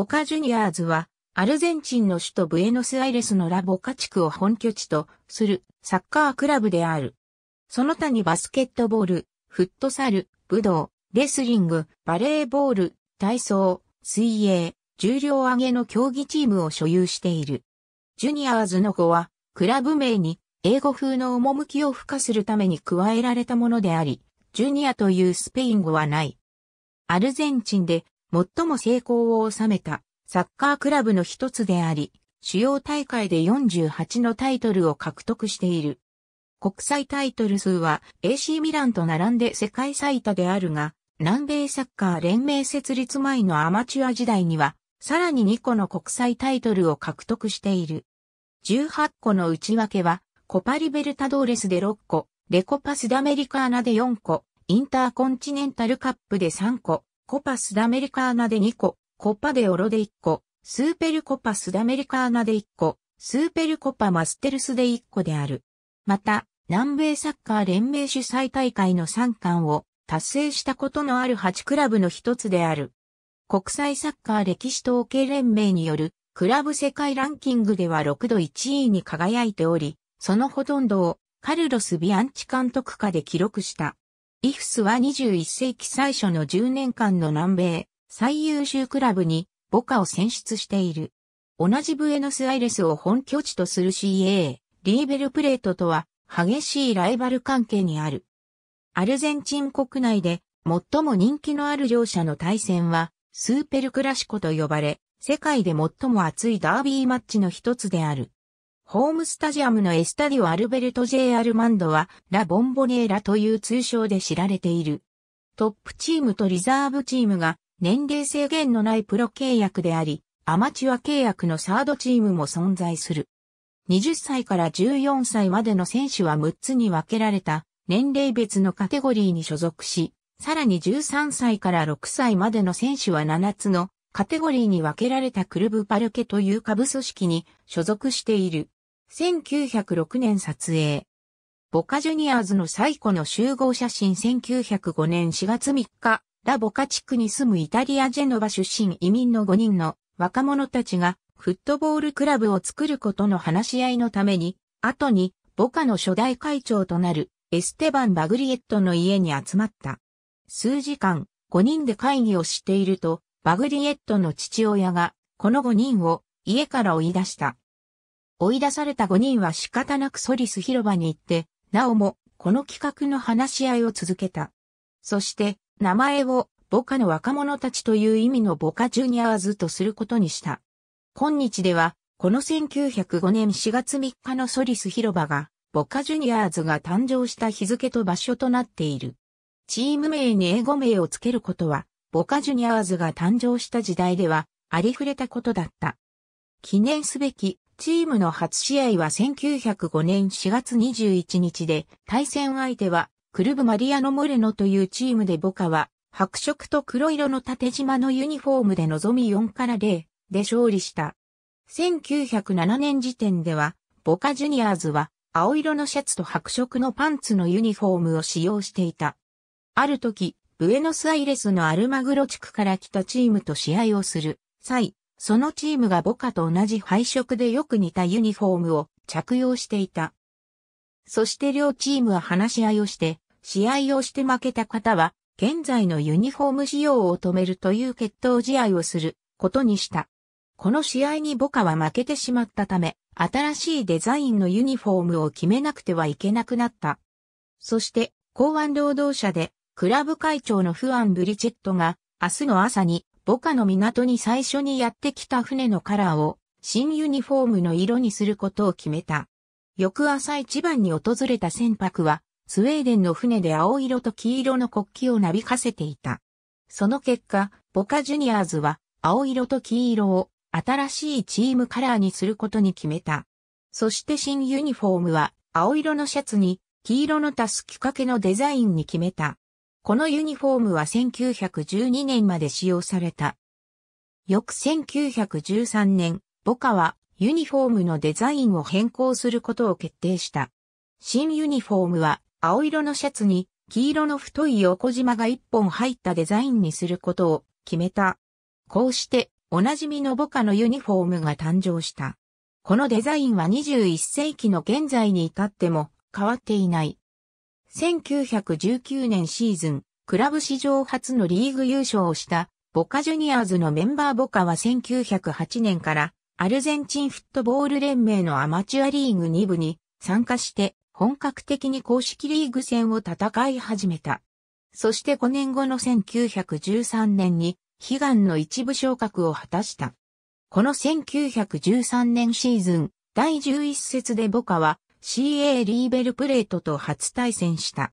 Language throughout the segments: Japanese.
ボカジュニアーズは、アルゼンチンの首都ブエノスアイレスのラボカ地区を本拠地とするサッカークラブである。その他にバスケットボール、フットサル、武道、レスリング、バレーボール、体操、水泳、重量上げの競技チームを所有している。ジュニアーズの語は、クラブ名に英語風の趣を付加するために加えられたものであり、ジュニアというスペイン語はない。アルゼンチンで最も成功を収めたサッカークラブの一つであり、主要大会で48のタイトルを獲得している。国際タイトル数は AC ミランと並んで世界最多であるが、南米サッカー連盟設立前のアマチュア時代には、さらに2個の国際タイトルを獲得している。18個の内訳は、コパリベルタドーレスで6個、レコパスダメリカーナで4個、インターコンチネンタルカップで3個、コパスダメリカーナで2個、コパでオロで1個、スーペルコパスダメリカーナで1個、スーペルコパマステルスで1個である。また、南米サッカー連盟主催大会の3冠を達成したことのある8クラブの一つである。国際サッカー歴史統計連盟によるクラブ世界ランキングでは6度1位に輝いており、そのほとんどをカルロス・ビアンチ監督下で記録した。イフスは21世紀最初の10年間の南米最優秀クラブにボカを選出している。同じブエノスアイレスを本拠地とする CA、リーベルプレートとは激しいライバル関係にある。アルゼンチン国内で最も人気のある両者の対戦はスーペルクラシコと呼ばれ、世界で最も熱いダービーマッチの一つである。ホームスタジアムのエスタディオ・アルベルト・ジェアルマンドは、ラ・ボンボネーラという通称で知られている。トップチームとリザーブチームが年齢制限のないプロ契約であり、アマチュア契約のサードチームも存在する。20歳から14歳までの選手は6つに分けられた年齢別のカテゴリーに所属し、さらに13歳から6歳までの選手は7つのカテゴリーに分けられたクルブパルケという下部組織に所属している。1906年撮影。ボカジュニアーズの最古の集合写真1905年4月3日、ラボカ地区に住むイタリアジェノバ出身移民の5人の若者たちがフットボールクラブを作ることの話し合いのために、後にボカの初代会長となるエステバン・バグリエットの家に集まった。数時間、5人で会議をしていると、バグリエットの父親が、この5人を家から追い出した。追い出された5人は仕方なくソリス広場に行って、なおも、この企画の話し合いを続けた。そして、名前を、ボカの若者たちという意味のボカジュニアーズとすることにした。今日では、この1905年4月3日のソリス広場が、ボカジュニアーズが誕生した日付と場所となっている。チーム名に英語名をつけることは、ボカジュニアーズが誕生した時代では、ありふれたことだった。記念すべきチームの初試合は1905年4月21日で、対戦相手は、クルブマリアノ・モレノというチームでボカは、白色と黒色の縦縞のユニフォームで臨み4から0で勝利した。1907年時点では、ボカジュニアーズは、青色のシャツと白色のパンツのユニフォームを使用していた。ある時、ブエノスアイレスのアルマグロ地区から来たチームと試合をする際、そのチームがボカと同じ配色でよく似たユニフォームを着用していた。そして両チームは話し合いをして、試合をして負けた方は、現在のユニフォーム使用を止めるという決闘試合をすることにした。この試合にボカは負けてしまったため、新しいデザインのユニフォームを決めなくてはいけなくなった。そして、公安労働者で、クラブ会長のフアン・ブリチェットが、明日の朝に、母家の港に最初にやってきた船のカラーを新ユニフォームの色にすることを決めた。翌朝一番に訪れた船舶は、スウェーデンの船で青色と黄色の国旗をなびかせていた。その結果、ボカジュニアーズは青色と黄色を新しいチームカラーにすることに決めた。そして新ユニフォームは青色のシャツに黄色のたすき掛けのデザインに決めた。このユニフォームは1912年まで使用された。翌1913年、ボカはユニフォームのデザインを変更することを決定した。新ユニフォームは青色のシャツに黄色の太い横縞が一本入ったデザインにすることを決めた。こうしておなじみのボカのユニフォームが誕生した。このデザインは21世紀の現在に至っても変わっていない。1919年シーズン、クラブ史上初のリーグ優勝をしたボカジュニアーズのメンバーボカは1908年からアルゼンチンフットボール連盟のアマチュアリーグ2部に参加して本格的に公式リーグ戦を戦い始めた。そして5年後の1913年に悲願の一部昇格を果たした。この1913年シーズン、第11節でボカは CA リーベルプレートと初対戦した。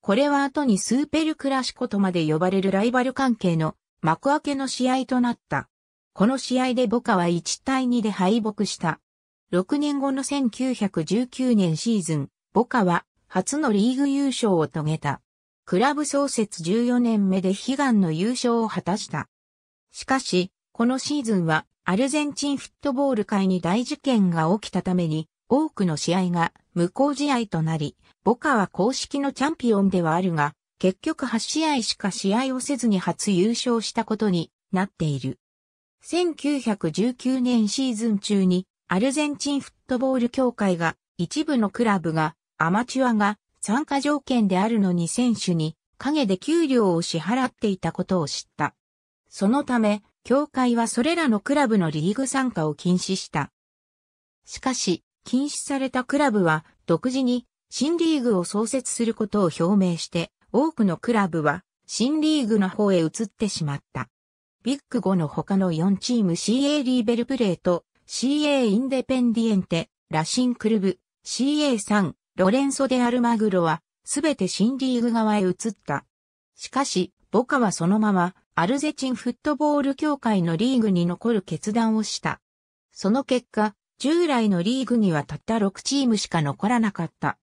これは後にスーペルクラシコとまで呼ばれるライバル関係の幕開けの試合となった。この試合でボカは1対2で敗北した。6年後の1919年シーズン、ボカは初のリーグ優勝を遂げた。クラブ創設14年目で悲願の優勝を果たした。しかし、このシーズンはアルゼンチンフットボール界に大事件が起きたために多くの試合が無効試合となり、ボカは公式のチャンピオンではあるが、結局8試合しか試合をせずに初優勝したことになっている。1919年シーズン中にアルゼンチンフットボール協会が一部のクラブがアマチュアが参加条件であるのに選手に陰で給料を支払っていたことを知った。そのため、協会はそれらのクラブのリーグ参加を禁止した。しかし、禁止されたクラブは独自に新リーグを創設することを表明して多くのクラブは新リーグの方へ移ってしまった。ビッグ5の他の4チーム CA リーベルプレート、CA インデペンディエンテ、ラシンクルブ、CA3、ロレンソ・デ・アルマグロは、すべて新リーグ側へ移った。しかし、ボカはそのまま、アルゼチンフットボール協会のリーグに残る決断をした。その結果、従来のリーグにはたった6チームしか残らなかった。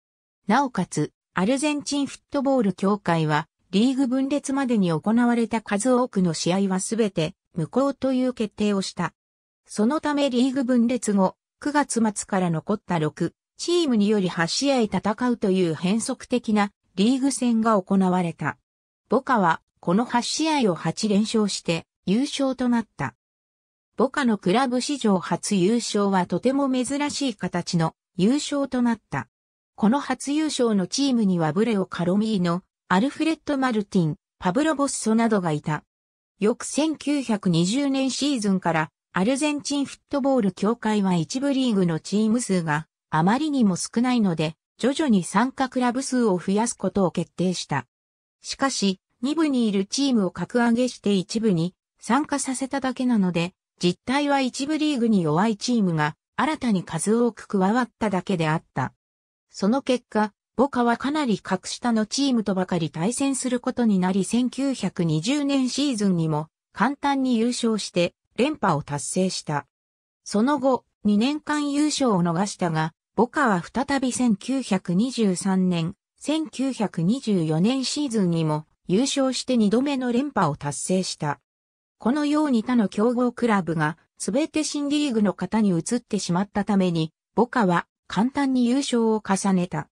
なおかつ、アルゼンチンフットボール協会は、リーグ分裂までに行われた数多くの試合はすべて無効という決定をした。そのためリーグ分裂後、9月末から残った6チームにより8試合戦うという変則的なリーグ戦が行われた。ボカはこの8試合を8連勝して優勝となった。ボカのクラブ史上初優勝はとても珍しい形の優勝となった。この初優勝のチームにはブレオ・カロミーノ、アルフレッド・マルティン、パブロ・ボッソなどがいた。翌1920年シーズンからアルゼンチンフットボール協会は一部リーグのチーム数があまりにも少ないので、徐々に参加クラブ数を増やすことを決定した。しかし、2部にいるチームを格上げして1部に参加させただけなので、実態は一部リーグに弱いチームが新たに数多く加わっただけであった。その結果、ボカはかなり格下のチームとばかり対戦することになり1920年シーズンにも簡単に優勝して連覇を達成した。その後、2年間優勝を逃したが、ボカは再び1923年、1924年シーズンにも優勝して2度目の連覇を達成した。このように他の競合クラブがすべて新リーグの方に移ってしまったために、ボカは簡単に優勝を重ねた。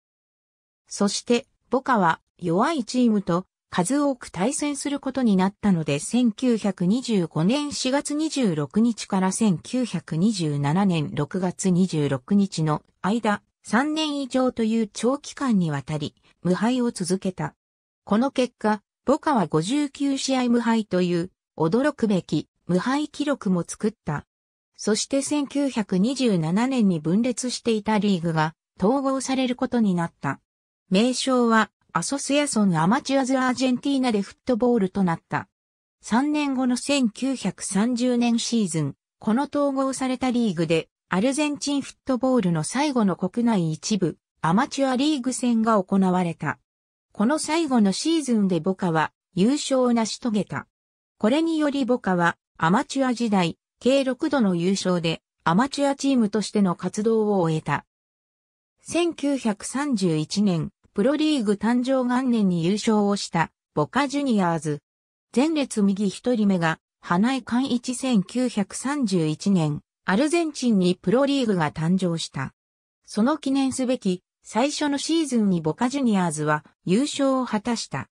そして、ボカは弱いチームと数多く対戦することになったので1925年4月26日から1927年6月26日の間3年以上という長期間にわたり無敗を続けた。この結果、ボカは59試合無敗という驚くべき無敗記録も作った。そして1927年に分裂していたリーグが統合されることになった。名称はアソスヤソンアマチュアズアージェンティーナでフットボールとなった。3年後の1930年シーズン、この統合されたリーグでアルゼンチンフットボールの最後の国内一部アマチュアリーグ戦が行われた。この最後のシーズンでボカは優勝を成し遂げた。これによりボカはアマチュア時代、計6度の優勝でアマチュアチームとしての活動を終えた。1931年、プロリーグ誕生元年に優勝をしたボカジュニアーズ。前列右一人目が花井寛一1931年、アルゼンチンにプロリーグが誕生した。その記念すべき最初のシーズンにボカジュニアーズは優勝を果たした。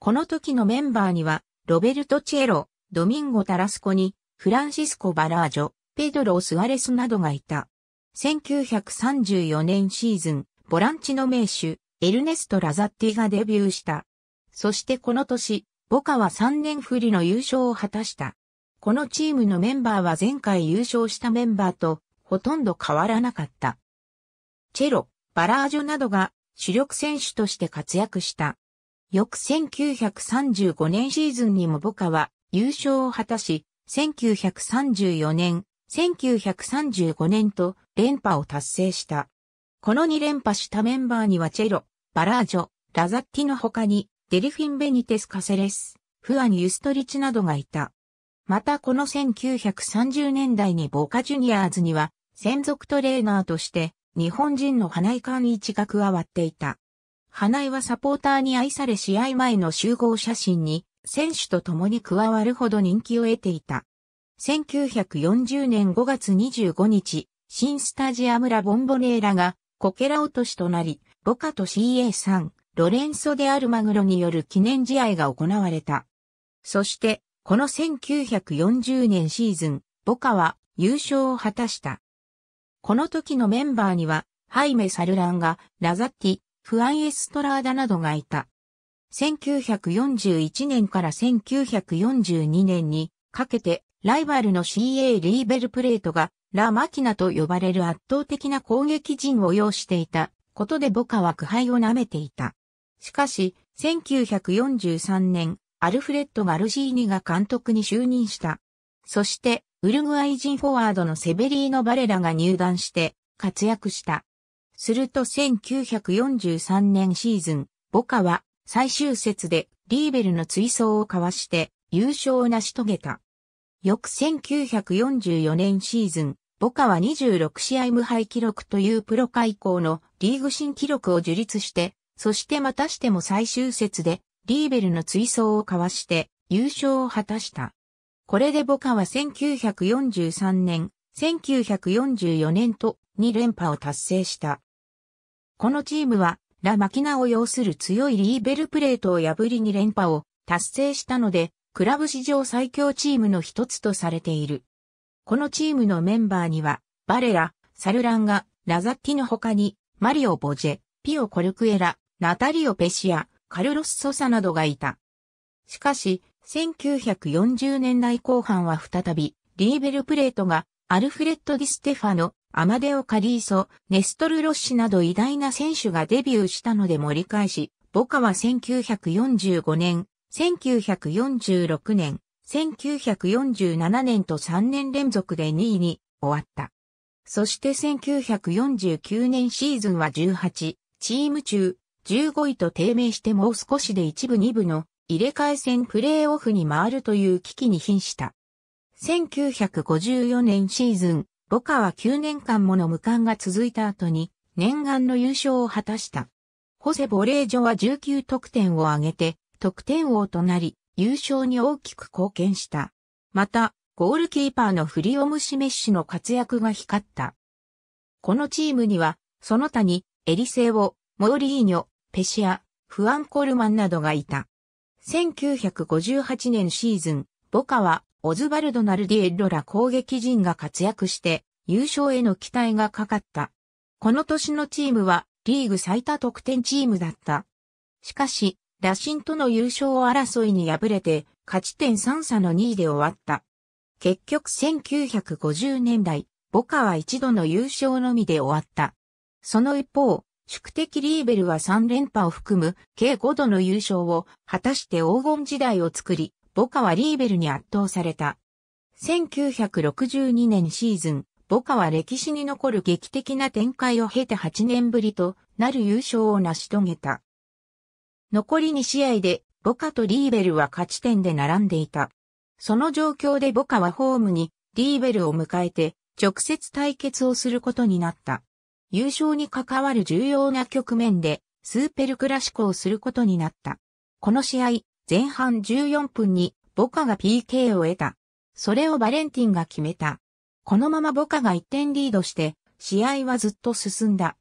この時のメンバーにはロベルト・チェロ、ドミンゴ・タラスコに、フランシスコ・バラージョ、ペドロ・スアレスなどがいた。1934年シーズン、ボランチの名手、エルネスト・ラザッティがデビューした。そしてこの年、ボカは3年振りの優勝を果たした。このチームのメンバーは前回優勝したメンバーとほとんど変わらなかった。チェロ、バラージョなどが主力選手として活躍した。翌1935年シーズンにもボカは優勝を果たし、1934年、1935年と連覇を達成した。この2連覇したメンバーにはチェロ、バラージョ、ラザッティの他に、デリフィン・ベニテス・カセレス、フアン・ユストリチなどがいた。またこの1930年代にボカジュニアーズには、専属トレーナーとして、日本人の花井寛一が加わっていた。花井はサポーターに愛され試合前の集合写真に選手と共に加わるほど人気を得ていた。1940年5月25日、新スタジアムラボンボネーラがコケラ落としとなり、ボカと CA さん、ロレンソ・デ・アルマグロによる記念試合が行われた。そして、この1940年シーズン、ボカは優勝を果たした。この時のメンバーには、ハイメ・サルランが、ラザッティ、フアン・エストラーダなどがいた。1941年から1942年にかけてライバルの CA リーベルプレートがラ・マキナと呼ばれる圧倒的な攻撃陣を要していたことでボカは苦杯を舐めていた。しかし、1943年、アルフレッド・ガルジーニが監督に就任した。そして、ウルグアイ人フォワードのセベリーノ・バレラが入団して活躍した。すると1943年シーズン、ボカは最終節でリーベルの追走をかわして優勝を成し遂げた。翌1944年シーズン、ボカは26試合無敗記録というプロ開校のリーグ新記録を樹立して、そしてまたしても最終節でリーベルの追走をかわして優勝を果たした。これでボカは1943年、1944年と2連覇を達成した。このチームは、ラ・マキナを要する強いリーベルプレートを破りに連覇を達成したので、クラブ史上最強チームの一つとされている。このチームのメンバーには、バレラ、サルランガ、ラザッティの他に、マリオ・ボジェ、ピオ・コルクエラ、ナタリオ・ペシア、カルロス・ソサなどがいた。しかし、1940年代後半は再び、リーベルプレートが、アルフレッド・ディ・ステファノ、アマデオ・カリーソ、ネストル・ロッシなど偉大な選手がデビューしたので盛り返し、ボカは1945年、1946年、1947年と3年連続で2位に終わった。そして1949年シーズンは18、チーム中、15位と低迷してもう少しで1部2部の入れ替え戦プレーオフに回るという危機に瀕した。1954年シーズン、ボカは9年間もの無冠が続いた後に念願の優勝を果たした。ホセ・ボレージョは19得点を挙げて得点王となり優勝に大きく貢献した。また、ゴールキーパーのフリオムシメッシの活躍が光った。このチームには、その他にエリセオ、モーリーニョ、ペシア、フアン・コルマンなどがいた。1958年シーズン、ボカはオズバルド・ナルディエッロら攻撃陣が活躍して優勝への期待がかかった。この年のチームはリーグ最多得点チームだった。しかし、打診との優勝争いに敗れて勝ち点3差の2位で終わった。結局1950年代、ボカは一度の優勝のみで終わった。その一方、宿敵リーベルは3連覇を含む計5度の優勝を果たして黄金時代を作り、ボカはリーベルに圧倒された。1962年シーズン、ボカは歴史に残る劇的な展開を経て8年ぶりとなる優勝を成し遂げた。残り2試合でボカとリーベルは勝ち点で並んでいた。その状況でボカはホームにリーベルを迎えて直接対決をすることになった。優勝に関わる重要な局面でスーペルクラシコをすることになった。この試合、前半14分にボカが PK を得た。それをバレンティンが決めた。このままボカが1点リードして、試合はずっと進んだ。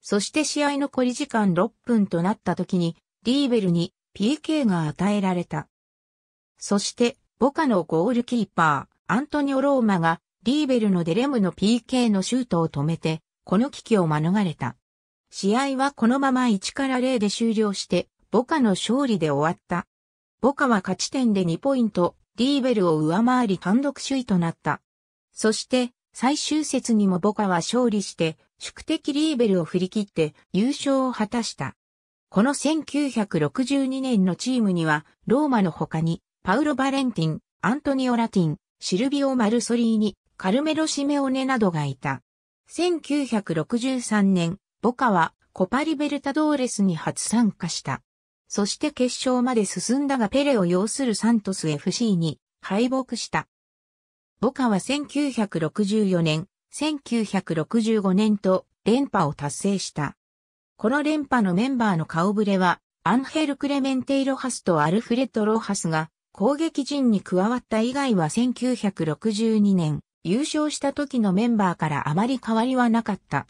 そして試合残り時間6分となった時に、リーベルに PK が与えられた。そして、ボカのゴールキーパー、アントニオ・ローマが、リーベルのデレムの PK のシュートを止めて、この危機を免れた。試合はこのまま1から0で終了して、ボカの勝利で終わった。ボカは勝ち点で2ポイント、リーベルを上回り単独首位となった。そして、最終節にもボカは勝利して、宿敵リーベルを振り切って優勝を果たした。この1962年のチームには、ローマの他に、パウロ・バレンティン、アントニオ・ラティン、シルビオ・マルソリーニ、カルメロ・シメオネなどがいた。1963年、ボカはコパリベルタドーレスに初参加した。そして決勝まで進んだがペレを擁するサントス FC に敗北した。ボカは1964年、1965年と連覇を達成した。この連覇のメンバーの顔ぶれは、アンヘル・クレメンテイ・ロハスとアルフレッド・ロハスが攻撃陣に加わった以外は1962年、優勝した時のメンバーからあまり変わりはなかった。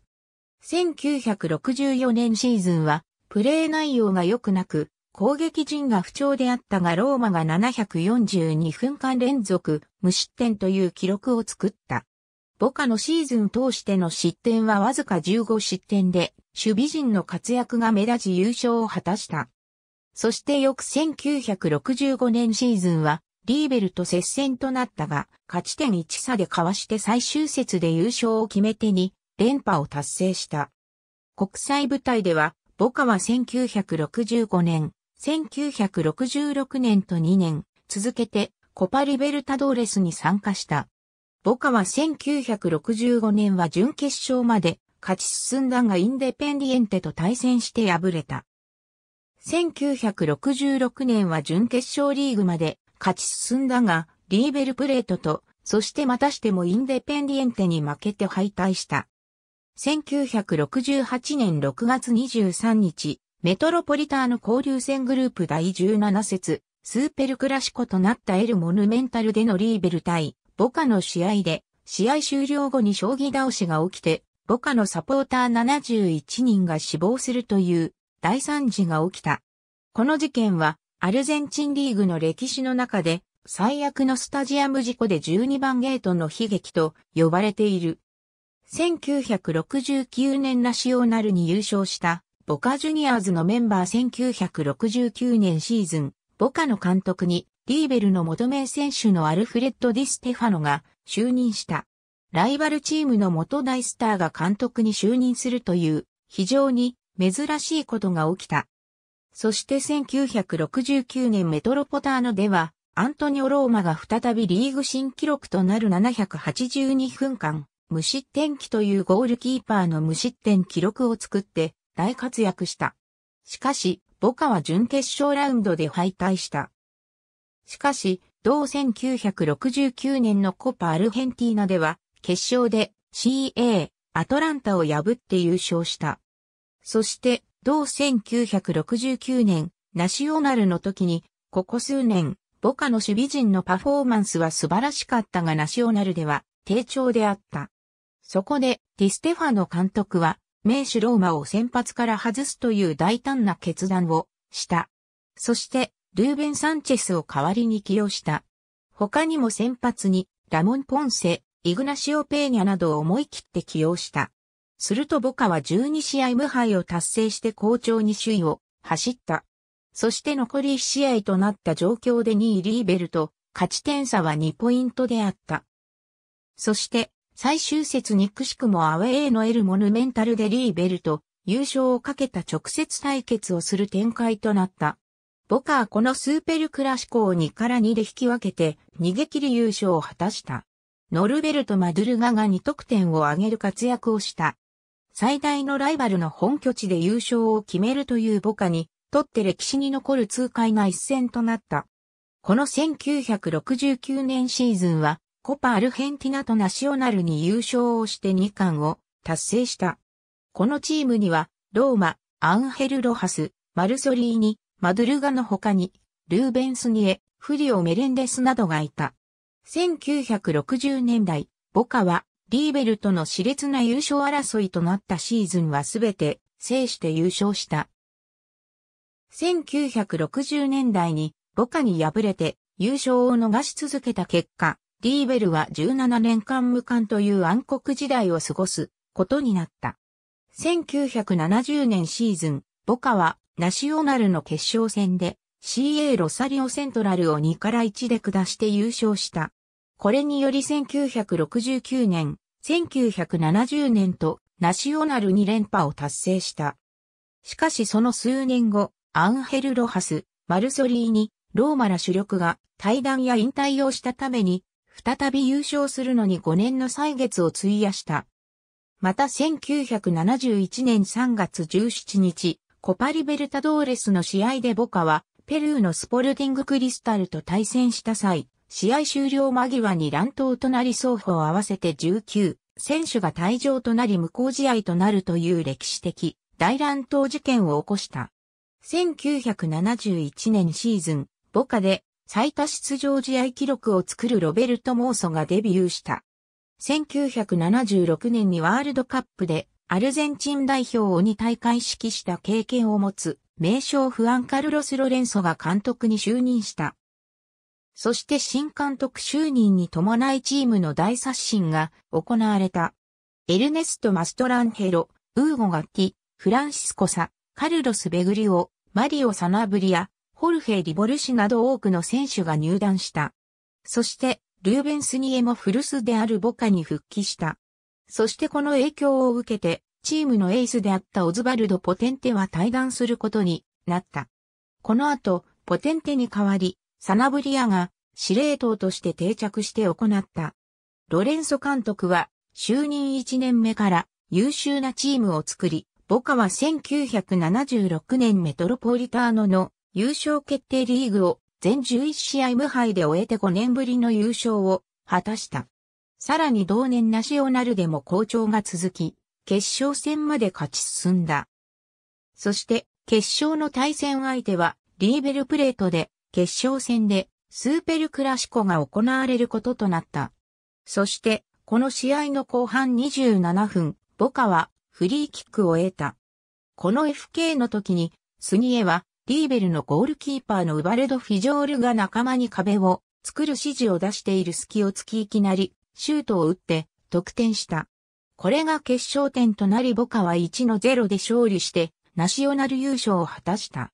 1964年シーズンは、プレー内容が良くなく、攻撃陣が不調であったがローマが742分間連続無失点という記録を作った。ボカのシーズン通しての失点はわずか15失点で、守備陣の活躍が目立ち優勝を果たした。そして翌1965年シーズンは、リーベルと接戦となったが、勝ち点1差でかわして最終節で優勝を決めてに連覇を達成した。国際舞台では、ボカは1965年、1966年と2年、続けてコパリベルタドーレスに参加した。ボカは1965年は準決勝まで勝ち進んだがインデペンディエンテと対戦して敗れた。1966年は準決勝リーグまで勝ち進んだが、リーベルプレートと、そしてまたしてもインデペンディエンテに負けて敗退した。1968年6月23日、メトロポリターの交流戦グループ第17節、スーペルクラシコとなったエルモヌメンタルでのリーベル対、ボカの試合で、試合終了後に将棋倒しが起きて、ボカのサポーター71人が死亡するという大惨事が起きた。この事件は、アルゼンチンリーグの歴史の中で、最悪のスタジアム事故で12番ゲートの悲劇と呼ばれている。1969年ナシオナルに優勝したボカジュニアーズのメンバー1969年シーズン、ボカの監督に、リーベルの元名選手のアルフレッド・ディ・ステファノが就任した。ライバルチームの元大スターが監督に就任するという、非常に珍しいことが起きた。そして1969年メトロポターノでは、アントニオ・ローマが再びリーグ新記録となる782分間、無失点期というゴールキーパーの無失点記録を作って、大活躍した。しかし、ボカは準決勝ラウンドで敗退した。しかし、同1969年のコパアルヘンティーナでは、決勝で CA アトランタを破って優勝した。そして、同1969年ナショナルの時に、ここ数年、ボカの守備陣のパフォーマンスは素晴らしかったがナショナルでは低調であった。そこで、ディステファの監督は、名手ローマを先発から外すという大胆な決断をした。そして、ルーベン・サンチェスを代わりに起用した。他にも先発に、ラモン・ポンセ、イグナシオ・ペーニャなどを思い切って起用した。するとボカは12試合無敗を達成して好調に首位を走った。そして残り1試合となった状況で2位リーベルと勝ち点差は2ポイントであった。そして最終節にくしくもアウェーのエルモヌメンタルでリーベルと優勝をかけた直接対決をする展開となった。ボカーこのスーペルクラシコを2から2で引き分けて逃げ切り優勝を果たした。ノルベルとマドゥルガが2得点を挙げる活躍をした。最大のライバルの本拠地で優勝を決めるというボカにとって歴史に残る痛快な一戦となった。この1969年シーズンはコパ・アルヘンティナとナショナルに優勝をして2冠を達成した。このチームには、ローマ、アンヘル・ロハス、マルソリーニ、マドゥルガの他に、ルーベンスニエ、フリオ・メレンデスなどがいた。1960年代、ボカは、リーベルとの熾烈な優勝争いとなったシーズンはすべて制して優勝した。1960年代にボカに敗れて優勝を逃し続けた結果、ディーベルは17年間無冠という暗黒時代を過ごすことになった。1970年シーズン、ボカはナシオナルの決勝戦で CA ロサリオセントラルを2から1で下して優勝した。これにより1969年、1970年とナシオナル2連覇を達成した。しかしその数年後、アンヘル・ロハス、マルソリーに、ローマら主力が対談や引退をしたために再び優勝するのに5年の歳月を費やした。また1971年3月17日、コパリベルタドーレスの試合でボカは、ペルーのスポルティングクリスタルと対戦した際、試合終了間際に乱闘となり双方合わせて19選手が退場となり無効試合となるという歴史的大乱闘事件を起こした。1971年シーズン、ボカで最多出場試合記録を作るロベルト・モーソがデビューした。1976年にワールドカップでアルゼンチン代表を2大会指揮した経験を持つ名将フアンカルロス・ロレンソが監督に就任した。そして新監督就任に伴いチームの大刷新が行われた。エルネスト・マストランヘロ、ウーゴ・ガッティ、フランシスコサ、カルロス・ベグリオ、マリオ・サナブリア、ホルヘイ・リボルシなど多くの選手が入団した。そして、ルーベンス・ニエも古巣であるボカに復帰した。そしてこの影響を受けて、チームのエースであったオズバルド・ポテンテは退団することになった。この後、ポテンテに代わり、サナブリアが司令塔として定着して行った。ロレンソ監督は、就任1年目から優秀なチームを作り、ボカは1976年メトロポリターノの優勝決定リーグを全11試合無敗で終えて5年ぶりの優勝を果たした。さらに同年ナシオナルでも好調が続き、決勝戦まで勝ち進んだ。そして決勝の対戦相手はリーベルプレートで決勝戦でスーペルクラシコが行われることとなった。そしてこの試合の後半27分、ボカはフリーキックを得た。この FK の時に、スニエはリーベルのゴールキーパーのウバレド・フィジョールが仲間に壁を作る指示を出している隙を突きいきなり、シュートを打って得点した。これが決勝点となりボカは1の0で勝利して、ナショナル優勝を果たした。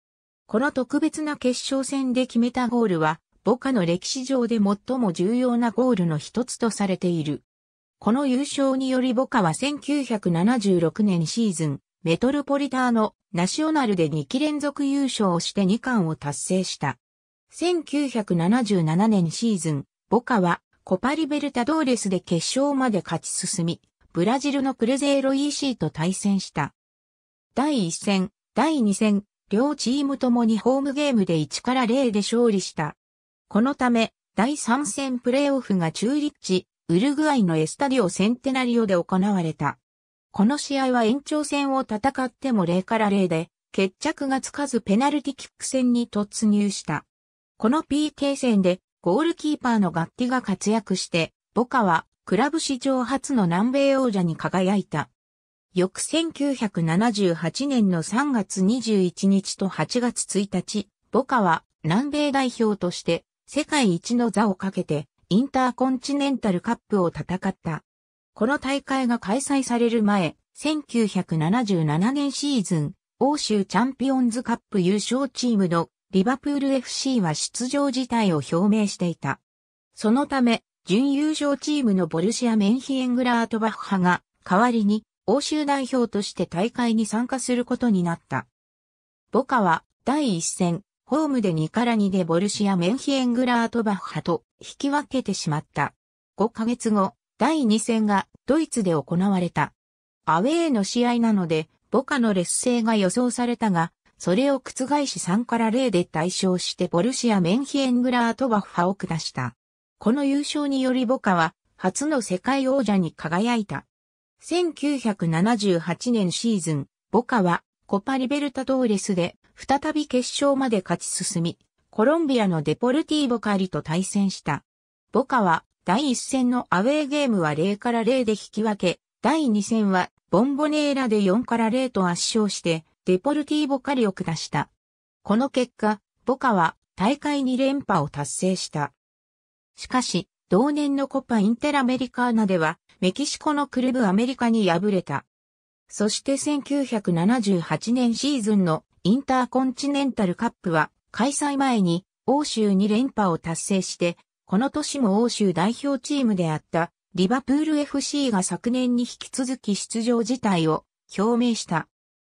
この特別な決勝戦で決めたゴールは、ボカの歴史上で最も重要なゴールの一つとされている。この優勝によりボカは1976年シーズン、メトロポリターのナショナルで2期連続優勝して2冠を達成した。1977年シーズン、ボカはコパリベルタドーレスで決勝まで勝ち進み、ブラジルのクルゼーロ EC と対戦した。第1戦、第2戦、両チームともにホームゲームで1から0で勝利した。このため、第3戦プレイオフが中立地、ウルグアイのエスタディオセンテナリオで行われた。この試合は延長戦を戦っても0から0で、決着がつかずペナルティキック戦に突入した。この PK 戦で、ゴールキーパーのガッティが活躍して、ボカは、クラブ史上初の南米王者に輝いた。翌1978年の3月21日と8月1日、ボカは南米代表として世界一の座をかけてインターコンチネンタルカップを戦った。この大会が開催される前、1977年シーズン、欧州チャンピオンズカップ優勝チームのリバプール FC は出場辞退を表明していた。そのため、準優勝チームのボルシア・メンヒエングラートバッハが代わりに欧州代表として大会に参加することになった。ボカは第1戦、ホームで2から2でボルシア・メンヒエングラートバッハと引き分けてしまった。5ヶ月後、第2戦がドイツで行われた。アウェーの試合なので、ボカの劣勢が予想されたが、それを覆し3から0で対勝してボルシア・メンヒエングラーとバッファを下した。この優勝によりボカは初の世界王者に輝いた。1978年シーズン、ボカはコパリベルタドーレスで再び決勝まで勝ち進み、コロンビアのデポルティーボカリと対戦した。ボカは第1戦のアウェーゲームは0から0で引き分け、第2戦はボンボネーラで4から0と圧勝して、デポルティーボカリを下した。この結果、ボカは大会2連覇を達成した。しかし、同年のコパインテラメリカーナでは、メキシコのクルブアメリカに敗れた。そして1978年シーズンのインターコンチネンタルカップは、開催前に欧州に連覇を達成して、この年も欧州代表チームであったリバプール FC が昨年に引き続き出場辞退を表明した。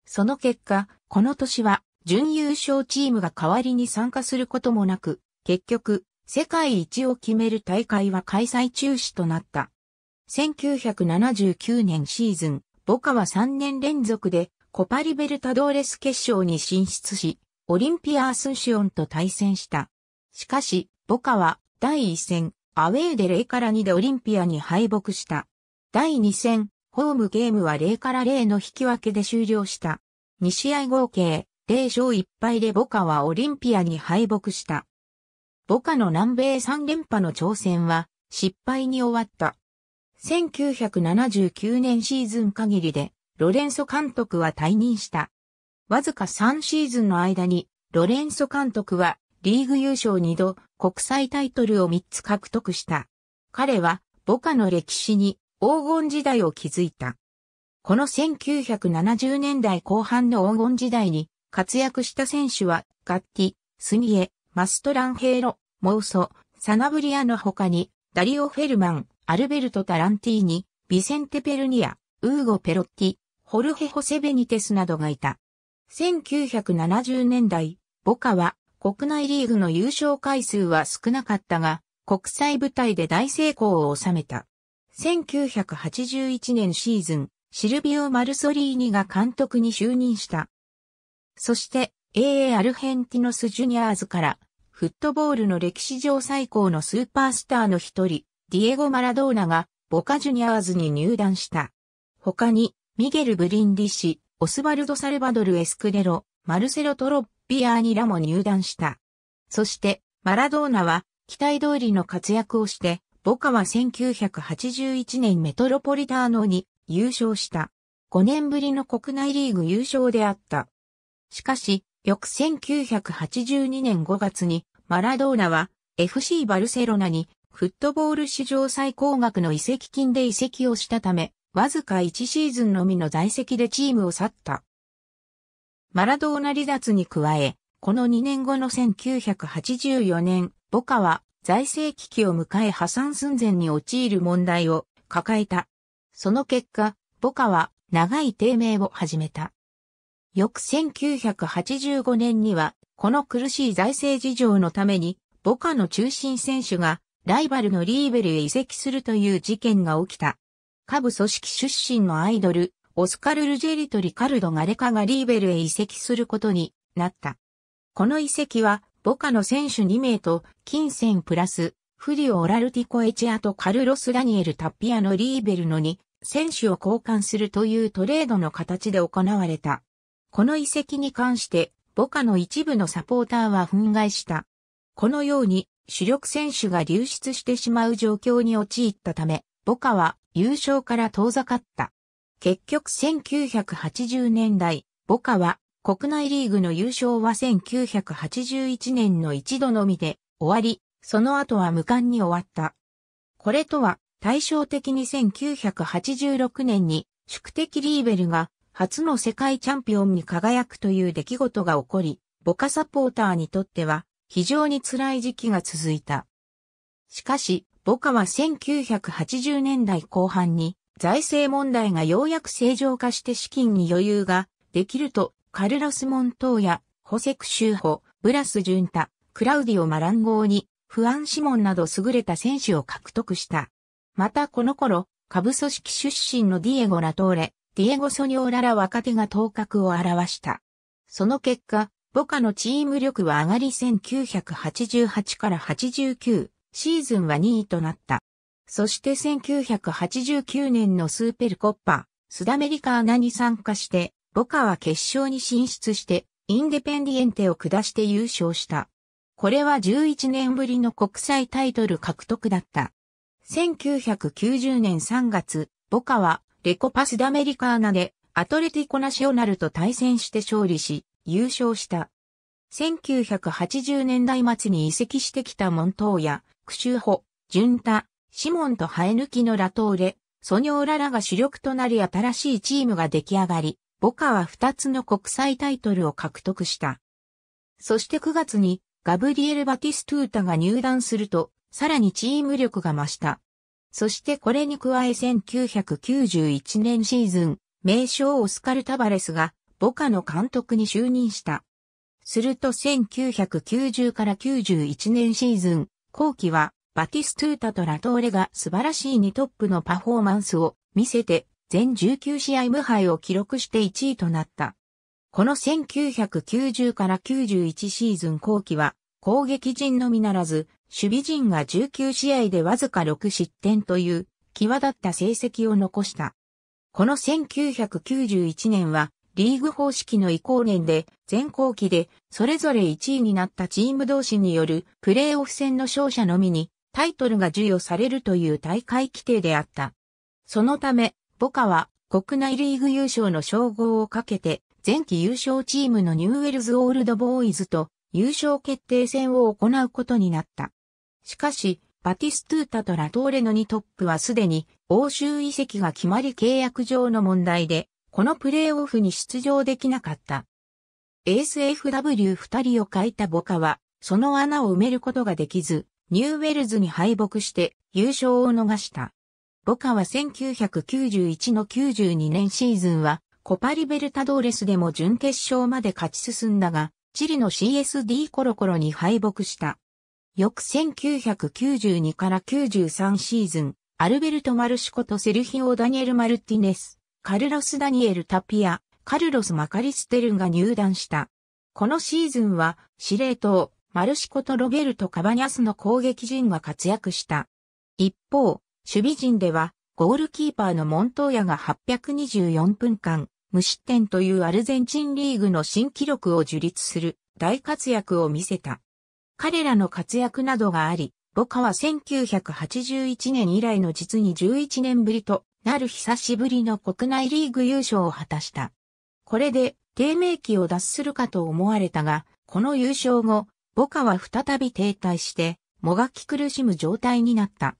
その結果、この年は準優勝チームが代わりに参加することもなく、結局、世界一を決める大会は開催中止となった。1979年シーズン、ボカは3年連続でコパリベルタドーレス決勝に進出し、オリンピアアスンシオンと対戦した。しかし、ボカは第1戦、アウェーで0から2でオリンピアに敗北した。第2戦、ホームゲームは0から0の引き分けで終了した。2試合合計、0勝1敗でボカはオリンピアに敗北した。ボカの南米3連覇の挑戦は失敗に終わった。1979年シーズン限りでロレンソ監督は退任した。わずか3シーズンの間にロレンソ監督はリーグ優勝2度、国際タイトルを3つ獲得した。彼は、ボカの歴史に黄金時代を築いた。この1970年代後半の黄金時代に活躍した選手は、ガッティ、スニエ、マストランヘイロ、モウソ、サナブリアの他に、ダリオ・フェルマン、アルベルト・タランティーニ、ビセンテ・ペルニア、ウーゴ・ペロッティ、ホルヘ・ホセベニテスなどがいた。1970年代、ボカは国内リーグの優勝回数は少なかったが、国際舞台で大成功を収めた。1981年シーズン、シルビオ・マルソリーニが監督に就任した。そして、AA アルヘンティノス・ジュニアーズから、フットボールの歴史上最高のスーパースターの一人、ディエゴ・マラドーナが、ボカジュニアーズに入団した。他に、ミゲル・ブリンディ氏、オスバルド・サルバドル・エスクデロ、マルセロ・トロッビアーニラも入団した。そして、マラドーナは、期待通りの活躍をして、ボカは1981年メトロポリターノに優勝した。5年ぶりの国内リーグ優勝であった。しかし、翌1982年5月に、マラドーナは FC バルセロナにフットボール史上最高額の移籍金で移籍をしたため、わずか1シーズンのみの在籍でチームを去った。マラドーナ離脱に加え、この2年後の1984年、ボカは財政危機を迎え破産寸前に陥る問題を抱えた。その結果、ボカは長い低迷を始めた。翌1985年には、この苦しい財政事情のために、ボカの中心選手がライバルのリーベルへ移籍するという事件が起きた。下部組織出身のアイドル、オスカル・ルジェリとリカルド・ガレカがリーベルへ移籍することになった。この移籍は、ボカの選手2名と、金銭プラス、フリオ・オラルティコ・エチアとカルロス・ダニエル・タッピアのリーベルの2選手を交換するというトレードの形で行われた。この移籍に関して、ボカの一部のサポーターは憤慨した。このように、主力選手が流出してしまう状況に陥ったため、ボカは優勝から遠ざかった。結局1980年代、ボカは国内リーグの優勝は1981年の一度のみで終わり、その後は無冠に終わった。これとは対照的に1986年に宿敵リーベルが初の世界チャンピオンに輝くという出来事が起こり、ボカサポーターにとっては非常に辛い時期が続いた。しかし、ボカは1980年代後半に財政問題がようやく正常化して資金に余裕ができると、カルロス・モントーヤ、ホセク・シューホ、ブラス・ジュンタ、クラウディオ・マランゴーに、フアン・シモンなど優れた選手を獲得した。またこの頃、下部組織出身のディエゴ・ラトーレ、ディエゴ・ソニョーラら若手が頭角を現した。その結果、ボカのチーム力は上がり1988から89シーズンは2位となった。そして1989年のスーペルコッパ、スダメリカーナに参加して、ボカは決勝に進出して、インデペンディエンテを下して優勝した。これは11年ぶりの国際タイトル獲得だった。1990年3月、ボカはレコパスダメリカーナでアトレティコナシオナルと対戦して勝利し、優勝した。1980年代末に移籍してきたモントーヤ、クシューホ、ジュンタ、シモンと生え抜きのラトーレ、ソニョーララが主力となり新しいチームが出来上がり、ボカは2つの国際タイトルを獲得した。そして9月にガブリエル・バティストゥータが入団すると、さらにチーム力が増した。そしてこれに加え1991年シーズン、名称オスカル・タバレスが、ボカの監督に就任した。すると1990から91年シーズン、後期は、バティストゥータとラトーレが素晴らしい2トップのパフォーマンスを見せて、全19試合無敗を記録して1位となった。この1990から91シーズン後期は、攻撃陣のみならず、守備陣が19試合でわずか6失点という、際立った成績を残した。この1991年は、リーグ方式の移行年で、全後期で、それぞれ1位になったチーム同士による、プレーオフ戦の勝者のみに、タイトルが授与されるという大会規定であった。そのため、ボカは国内リーグ優勝の称号をかけて、前期優勝チームのニューウェルズオールドボーイズと優勝決定戦を行うことになった。しかし、バティストゥータとラトーレの2トップはすでに欧州移籍が決まり契約上の問題で、このプレーオフに出場できなかった。ASFW2 人を欠いたボカは、その穴を埋めることができず、ニューウェルズに敗北して優勝を逃した。ボカは1991の92年シーズンはコパリベルタドーレスでも準決勝まで勝ち進んだが、チリの CSD コロコロに敗北した。翌1992から93シーズン、アルベルト・マルシコとセルヒオ・ダニエル・マルティネス、カルロス・ダニエル・タピア、カルロス・マカリステルンが入団した。このシーズンは司令塔、マルシコとロベルト・カバニャスの攻撃陣が活躍した。一方、守備陣では、ゴールキーパーのモントーヤが824分間、無失点というアルゼンチンリーグの新記録を樹立する大活躍を見せた。彼らの活躍などがあり、ボカは1981年以来の実に11年ぶりとなる久しぶりの国内リーグ優勝を果たした。これで低迷期を脱するかと思われたが、この優勝後、母家は再び停滞して、もがき苦しむ状態になった。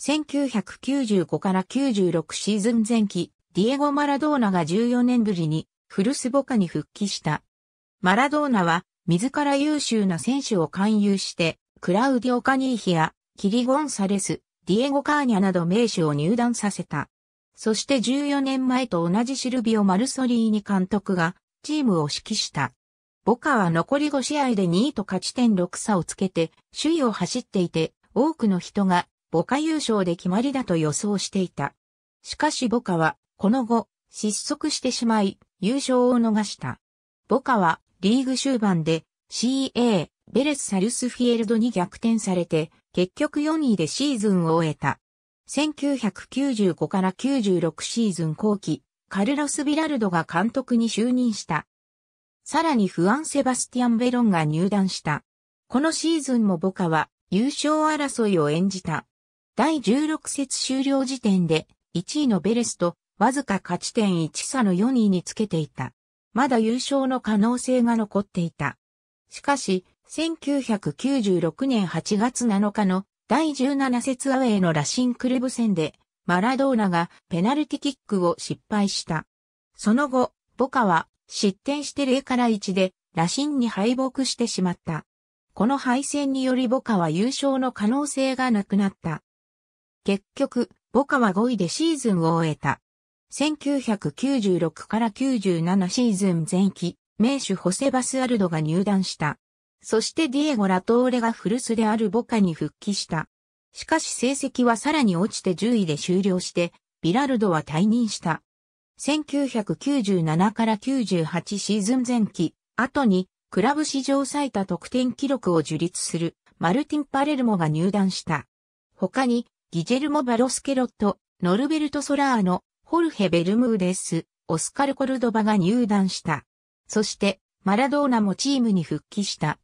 1995から96シーズン前期、ディエゴ・マラドーナが14年ぶりに、古巣母家に復帰した。マラドーナは、自ら優秀な選手を勧誘して、クラウディオ・カニーヒア、キリ・ゴンサレス、ディエゴ・カーニャなど名手を入団させた。そして14年前と同じシルビオ・マルソリーニ監督が、チームを指揮した。ボカは残り5試合で2位と勝ち点6差をつけて、首位を走っていて、多くの人が、ボカ優勝で決まりだと予想していた。しかしボカは、この後、失速してしまい、優勝を逃した。ボカは、リーグ終盤で、CA、ベレス・サルスフィールドに逆転されて、結局4位でシーズンを終えた。1995から96シーズン後期、カルロス・ビラルドが監督に就任した。さらにフアン・セバスティアン・ベロンが入団した。このシーズンもボカは優勝争いを演じた。第16節終了時点で1位のベレスとわずか勝ち点1差の4位につけていた。まだ優勝の可能性が残っていた。しかし、1996年8月7日の第17節アウェイのラシンクルブ戦でマラドーナがペナルティキックを失敗した。その後、ボカは失点して0から1で、羅針に敗北してしまった。この敗戦によりボカは優勝の可能性がなくなった。結局、ボカは5位でシーズンを終えた。1996から97シーズン前期、名手ホセバスアルドが入団した。そしてディエゴ・ラトーレが古巣であるボカに復帰した。しかし成績はさらに落ちて10位で終了して、ビラルドは退任した。1997から98シーズン前期、後に、クラブ史上最多得点記録を樹立する、マルティン・パレルモが入団した。他に、ギジェルモ・バロスケロット、ノルベルト・ソラーノ、ホルヘ・ベルムーデス、オスカル・コルドバが入団した。そして、マラドーナもチームに復帰した。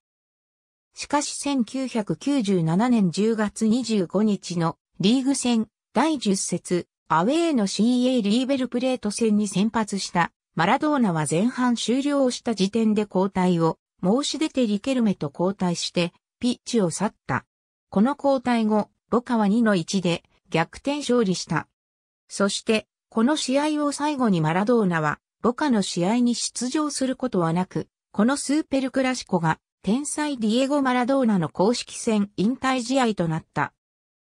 しかし1997年10月25日のリーグ戦第10節アウェーの CA リーベルプレート戦に先発したマラドーナは前半終了した時点で交代を申し出てリケルメと交代してピッチを去った。この交代後、ボカは2の1で逆転勝利した。そして、この試合を最後にマラドーナはボカの試合に出場することはなく、このスーペルクラシコが天才ディエゴ・マラドーナの公式戦引退試合となった。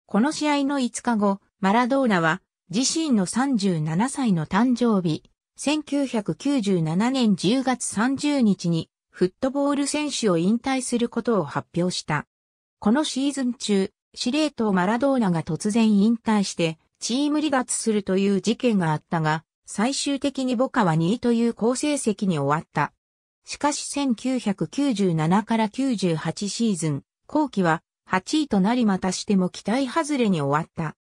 この試合の5日後、マラドーナは自身の37歳の誕生日、1997年10月30日にフットボール選手を引退することを発表した。このシーズン中、司令塔マラドーナが突然引退してチーム離脱するという事件があったが、最終的にボカは2位という好成績に終わった。しかし1997から98シーズン、後期は8位となりまたしても期待外れに終わった。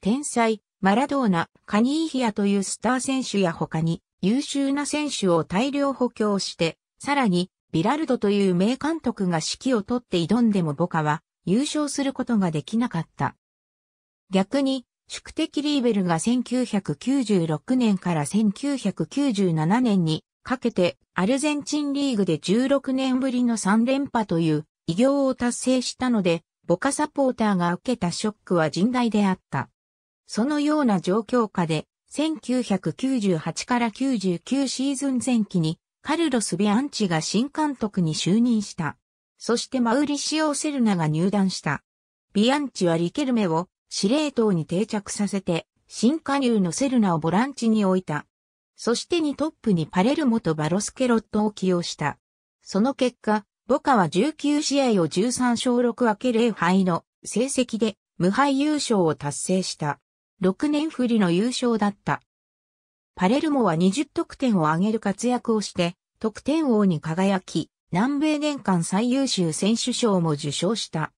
天才、マラドーナ、カニーヒアというスター選手や他に優秀な選手を大量補強して、さらにビラルドという名監督が指揮を取って挑んでもボカは優勝することができなかった。逆に、宿敵リーベルが1996年から1997年にかけてアルゼンチンリーグで16年ぶりの3連覇という偉業を達成したので、ボカサポーターが受けたショックは甚大であった。そのような状況下で、1998から99シーズン前期に、カルロス・ビアンチが新監督に就任した。そしてマウリシオ・セルナが入団した。ビアンチはリケルメを司令塔に定着させて、新加入のセルナをボランチに置いた。そして2トップにパレルモとバロスケロットを起用した。その結果、ボカは19試合を13勝6分け0敗の成績で無敗優勝を達成した。6年振りの優勝だった。パレルモは20得点を挙げる活躍をして、得点王に輝き、南米年間最優秀選手賞も受賞した。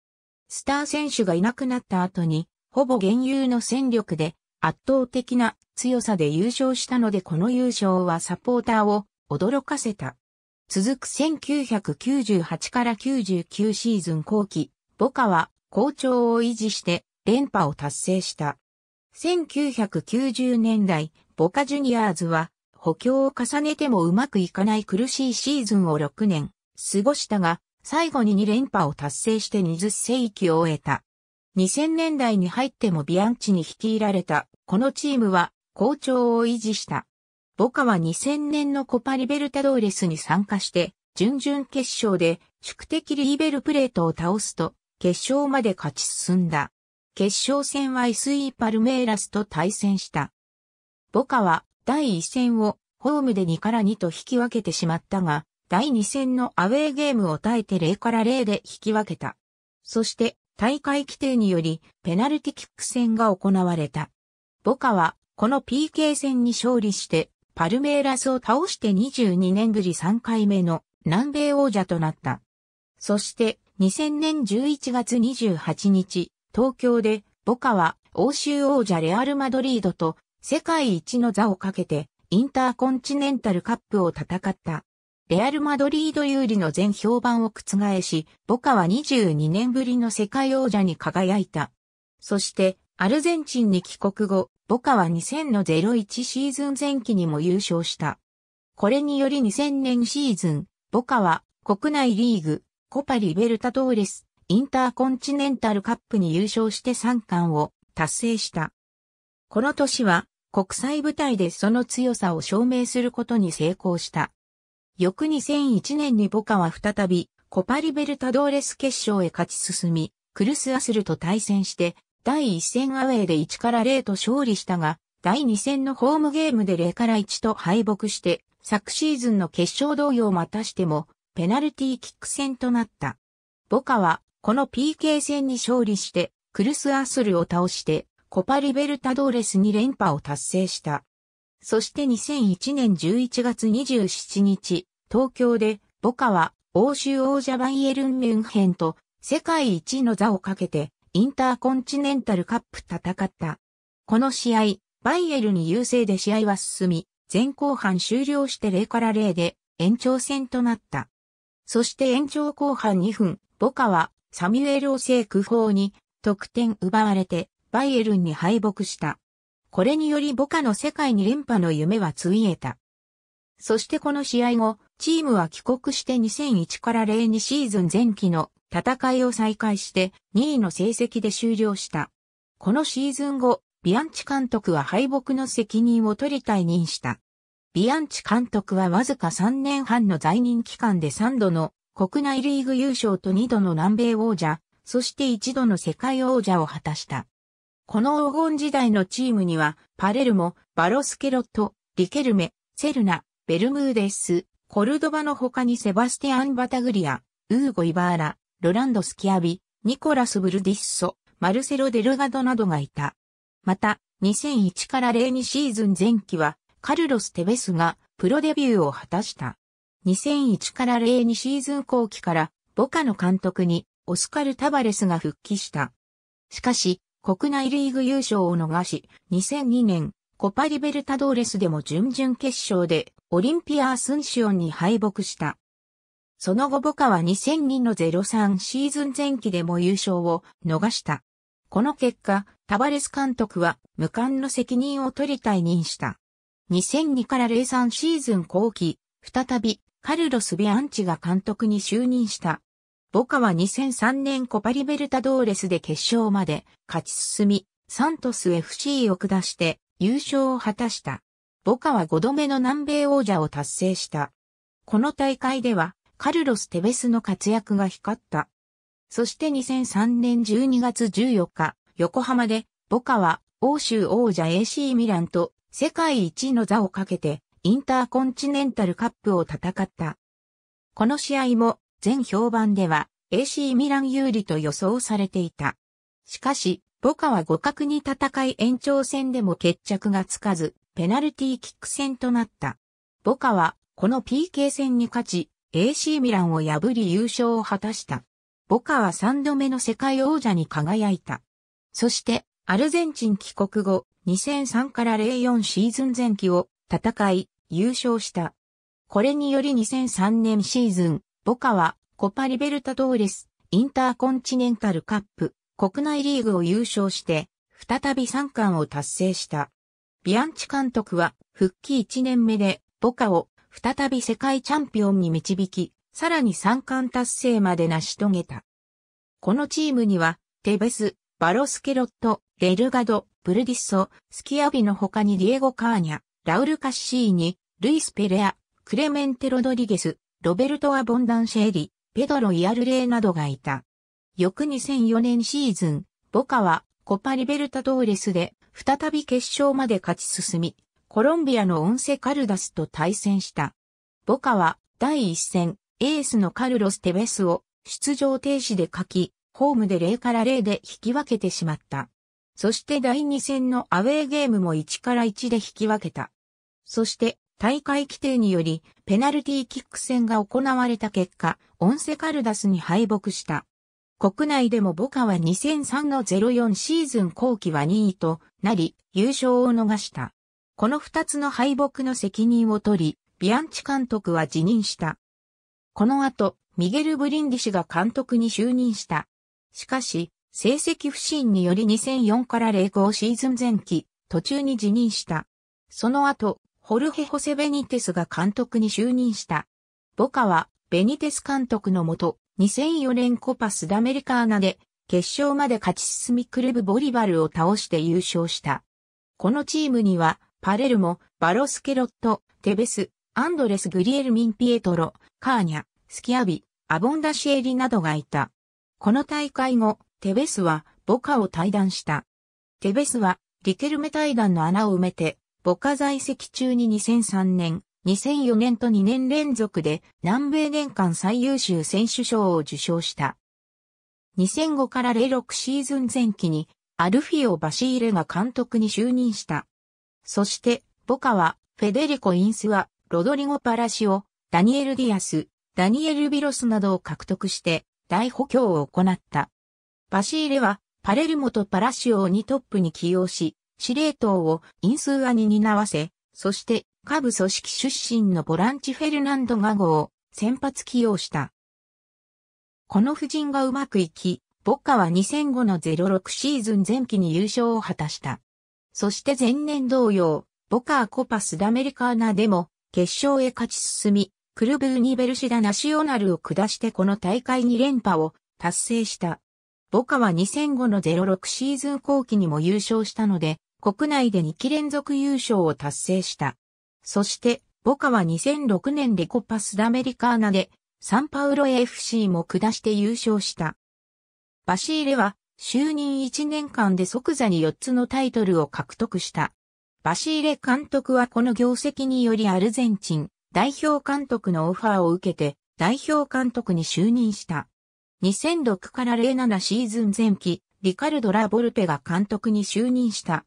スター選手がいなくなった後に、ほぼ現有の戦力で圧倒的な強さで優勝したのでこの優勝はサポーターを驚かせた。続く1998から99シーズン後期、ボカは好調を維持して連覇を達成した。1990年代、ボカジュニアーズは、補強を重ねてもうまくいかない苦しいシーズンを6年、過ごしたが、最後に2連覇を達成して20世紀を終えた。2000年代に入ってもビアンチに率いられた、このチームは、好調を維持した。ボカは2000年のコパリベルタドーレスに参加して、準々決勝で宿敵リーベルプレートを倒すと、決勝まで勝ち進んだ。決勝戦は SE パルメイラスと対戦した。ボカは第1戦をホームで2から2と引き分けてしまったが、第2戦のアウェーゲームを耐えて0から0で引き分けた。そして大会規定によりペナルティキック戦が行われた。ボカはこの PK 戦に勝利してパルメイラスを倒して22年ぶり3回目の南米王者となった。そして2000年11月28日、東京で、ボカは欧州王者レアル・マドリードと世界一の座をかけてインターコンチネンタルカップを戦った。レアル・マドリード有利の全評判を覆し、ボカは22年ぶりの世界王者に輝いた。そして、アルゼンチンに帰国後、ボカは2000の01シーズン前期にも優勝した。これにより2000年シーズン、ボカは国内リーグ、コパリベルタトーレスインターコンチネンタルカップに優勝して3冠を達成した。この年は国際舞台でその強さを証明することに成功した。翌2001年にボカは再びコパリベルタドーレス決勝へ勝ち進み、クルスアスルと対戦して第1戦アウェーで1から0と勝利したが、第2戦のホームゲームで0から1と敗北して、昨シーズンの決勝同様またしてもペナルティーキック戦となった。ボカはこの PK 戦に勝利して、クルス・アスルを倒して、コパリベルタドーレスに連覇を達成した。そして2001年11月27日、東京で、ボカは、欧州王者バイエルン・ミュンヘンと、世界一の座をかけて、インターコンチネンタルカップ戦った。この試合、バイエルに優勢で試合は進み、前後半終了して0から0で延長戦となった。そして延長後半2分、ボカはサミュエル・オセーク法に得点奪われてバイエルンに敗北した。これにより母家の世界に連覇の夢はついえた。そしてこの試合後、チームは帰国して2001から02シーズン前期の戦いを再開して2位の成績で終了した。このシーズン後、ビアンチ監督は敗北の責任を取り退任した。ビアンチ監督はわずか3年半の在任期間で3度の国内リーグ優勝と2度の南米王者、そして1度の世界王者を果たした。この黄金時代のチームには、パレルモ、バロスケロット、リケルメ、セルナ、ベルムーデス、コルドバの他にセバスティアン・バタグリア、ウーゴ・イバーラ、ロランド・スキアビ、ニコラス・ブルディッソ、マルセロ・デルガドなどがいた。また、2001から02シーズン前期は、カルロス・テベスがプロデビューを果たした。2001から02シーズン後期からボカの監督にオスカル・タバレスが復帰した。しかし、国内リーグ優勝を逃し、2002年、コパリベルタドーレスでも準々決勝でオリンピア・アスンシオンに敗北した。その後ボカは2002の03シーズン前期でも優勝を逃した。この結果、タバレス監督は無冠の責任を取り退任した。2002から03シーズン後期、再びカルロス・ビアンチが監督に就任した。ボカは2003年コパリベルタドーレスで決勝まで勝ち進み、サントス FC を下して優勝を果たした。ボカは5度目の南米王者を達成した。この大会ではカルロス・テベスの活躍が光った。そして2003年12月14日、横浜でボカは欧州王者 AC ミランと世界一の座をかけてインターコンチネンタルカップを戦った。この試合も全評判では AC ミラン有利と予想されていた。しかし、ボカは互角に戦い延長戦でも決着がつかず、ペナルティーキック戦となった。ボカは、この PK 戦に勝ち、AC ミランを破り優勝を果たした。ボカは3度目の世界王者に輝いた。そして、アルゼンチン帰国後、2003から04シーズン前期を戦い、優勝した。これにより2003年シーズン、ボカはコパリベルタドーレス、インターコンチネンタルカップ、国内リーグを優勝して、再び3冠を達成した。ビアンチ監督は復帰1年目でボカを再び世界チャンピオンに導き、さらに3冠達成まで成し遂げた。このチームには、テベス、バロスケロット、デルガド、ブルディッソ、スキアビの他にディエゴ・カーニャ、ラウル・カッシーニ、ルイス・ペレア、クレメンテ・ロドリゲス、ロベルト・アボンダン・シェーリ、ペドロ・イアルレイなどがいた。翌2004年シーズン、ボカはコパ・リベルタ・トーレスで再び決勝まで勝ち進み、コロンビアのオンセ・カルダスと対戦した。ボカは第1戦、エースのカルロス・テベスを出場停止で書き、ホームで0から0で引き分けてしまった。そして第2戦のアウェーゲームも1から1で引き分けた。そして大会規定により、ペナルティーキック戦が行われた結果、オンセカルダスに敗北した。国内でもボカは2003の04シーズン後期は2位となり、優勝を逃した。この2つの敗北の責任を取り、ビアンチ監督は辞任した。この後、ミゲル・ブリンディ氏が監督に就任した。しかし、成績不振により2004から05シーズン前期、途中に辞任した。その後、ホルヘ・ホセ・ベニテスが監督に就任した。ボカは、ベニテス監督のもと、2004年コパスダメリカーナで、決勝まで勝ち進みクルブ・ボリバルを倒して優勝した。このチームには、パレルモ、バロスケロット、テベス、アンドレス・グリエル・ミン・ピエトロ、カーニャ、スキアビ、アボンダシエリなどがいた。この大会後、テベスはボカを退団した。テベスはリケルメ対談の穴を埋めて母家在籍中に2003年、2004年と2年連続で南米年間最優秀選手賞を受賞した。2005から06シーズン前期にアルフィオ・バシーレが監督に就任した。そして、ボカはフェデリコ・インスは、ロドリゴ・パラシオ、ダニエル・ディアス、ダニエル・ビロスなどを獲得して大補強を行った。バシーレはパレルモとパラシオを2トップに起用し、司令塔をインスーアに担わせ、そして下部組織出身のボランチフェルナンド・ガゴを先発起用した。この布陣がうまくいき、ボッカは2005の06シーズン前期に優勝を果たした。そして前年同様、ボカコパスダメリカーナでも決勝へ勝ち進み、クルブーニベルシダナシオナルを下してこの大会に連覇を達成した。ボカは2005の06シーズン後期にも優勝したので、国内で2期連続優勝を達成した。そして、ボカは2006年リコパスダメリカーナで、サンパウロ FC も下して優勝した。バシーレは、就任1年間で即座に4つのタイトルを獲得した。バシーレ監督はこの業績によりアルゼンチン代表監督のオファーを受けて代表監督に就任した。2006から07シーズン前期、リカルド・ラ・ボルペが監督に就任した。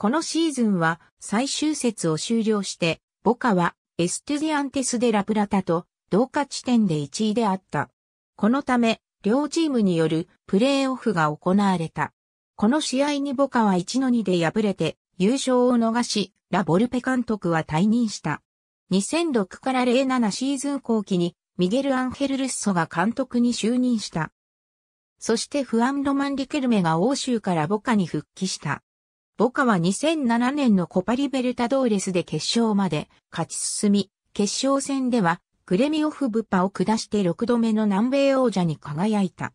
このシーズンは最終節を終了して、ボカはエストゥディアンテス・デ・ラプラタと同価地点で1位であった。このため、両チームによるプレーオフが行われた。この試合にボカは1の2で敗れて優勝を逃し、ラボルペ監督は退任した。2006から07シーズン後期にミゲル・アンヘル・ルッソが監督に就任した。そしてフアン・ロマン・リケルメが欧州からボカに復帰した。ボカは2007年のコパリベルタドーレスで決勝まで勝ち進み、決勝戦ではクレミオフブッパを下して6度目の南米王者に輝いた。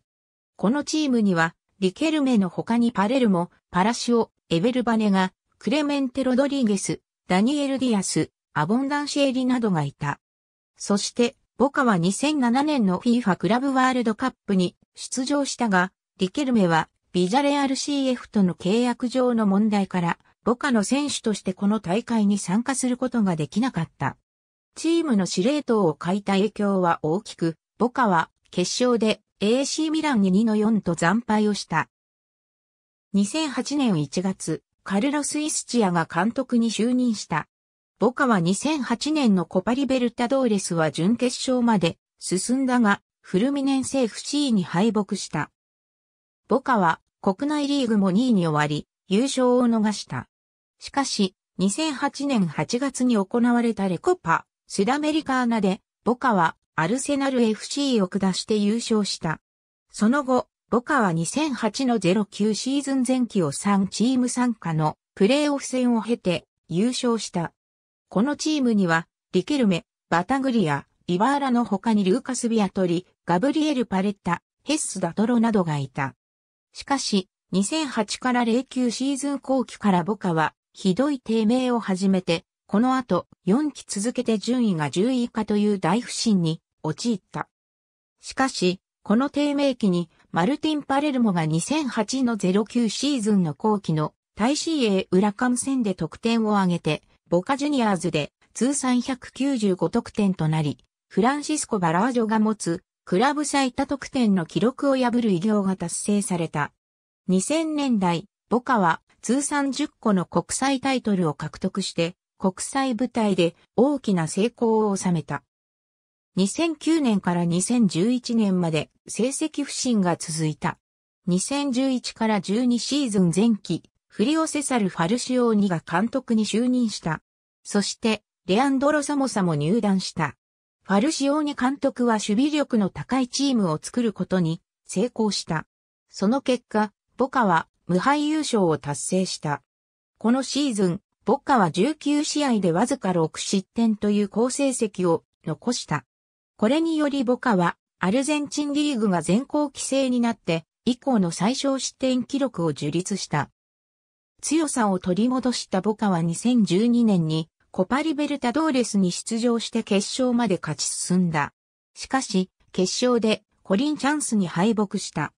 このチームには、リケルメの他にパレルモ、パラシオ、エベルバネが、クレメンテ・ロドリゲス、ダニエル・ディアス、アボンダンシエリなどがいた。そして、ボカは2007年の FIFA クラブワールドカップに出場したが、リケルメはビジャレアル CF との契約上の問題から、ボカの選手としてこの大会に参加することができなかった。チームの司令塔を欠いた影響は大きく、ボカは決勝で AC ミランに2の4と惨敗をした。2008年1月、カルロス・イスチアが監督に就任した。ボカは2008年のコパリベルタドーレスは準決勝まで進んだが、フルミネンセーフ c に敗北した。ボカは国内リーグも2位に終わり、優勝を逃した。しかし、2008年8月に行われたレコパ、スダメリカーナで、ボカはアルセナル FC を下して優勝した。その後、ボカは2008の09シーズン前期を3チーム参加のプレーオフ戦を経て優勝した。このチームには、リケルメ、バタグリア、リバーラの他にルーカス・ビアトリ、ガブリエル・パレッタ、ヘッス・ダトロなどがいた。しかし、2008から09シーズン後期からボカは、ひどい低迷を始めて、この後、4期続けて順位が10位以下という大不振に陥った。しかし、この低迷期に、マルティン・パレルモが2008の09シーズンの後期のー・ウラカム戦で得点を挙げて、ボカジュニアーズで通算195得点となり、フランシスコ・バラージョが持つクラブ最多得点の記録を破る偉業が達成された。2000年代、ボカは通算10個の国際タイトルを獲得して、国際舞台で大きな成功を収めた。2009年から2011年まで成績不振が続いた。2011から12シーズン前期、フリオセサル・ファルシオーニが監督に就任した。そして、レアンドロ・サモサも入団した。ファルシオーニ監督は守備力の高いチームを作ることに成功した。その結果、ボカは無敗優勝を達成した。このシーズン、ボカは19試合でわずか6失点という好成績を残した。これによりボカはアルゼンチンリーグが全校規制になって以降の最小失点記録を樹立した。強さを取り戻したボカは2012年にコパリベルタドーレスに出場して決勝まで勝ち進んだ。しかし、決勝でコリンチャンスに敗北した。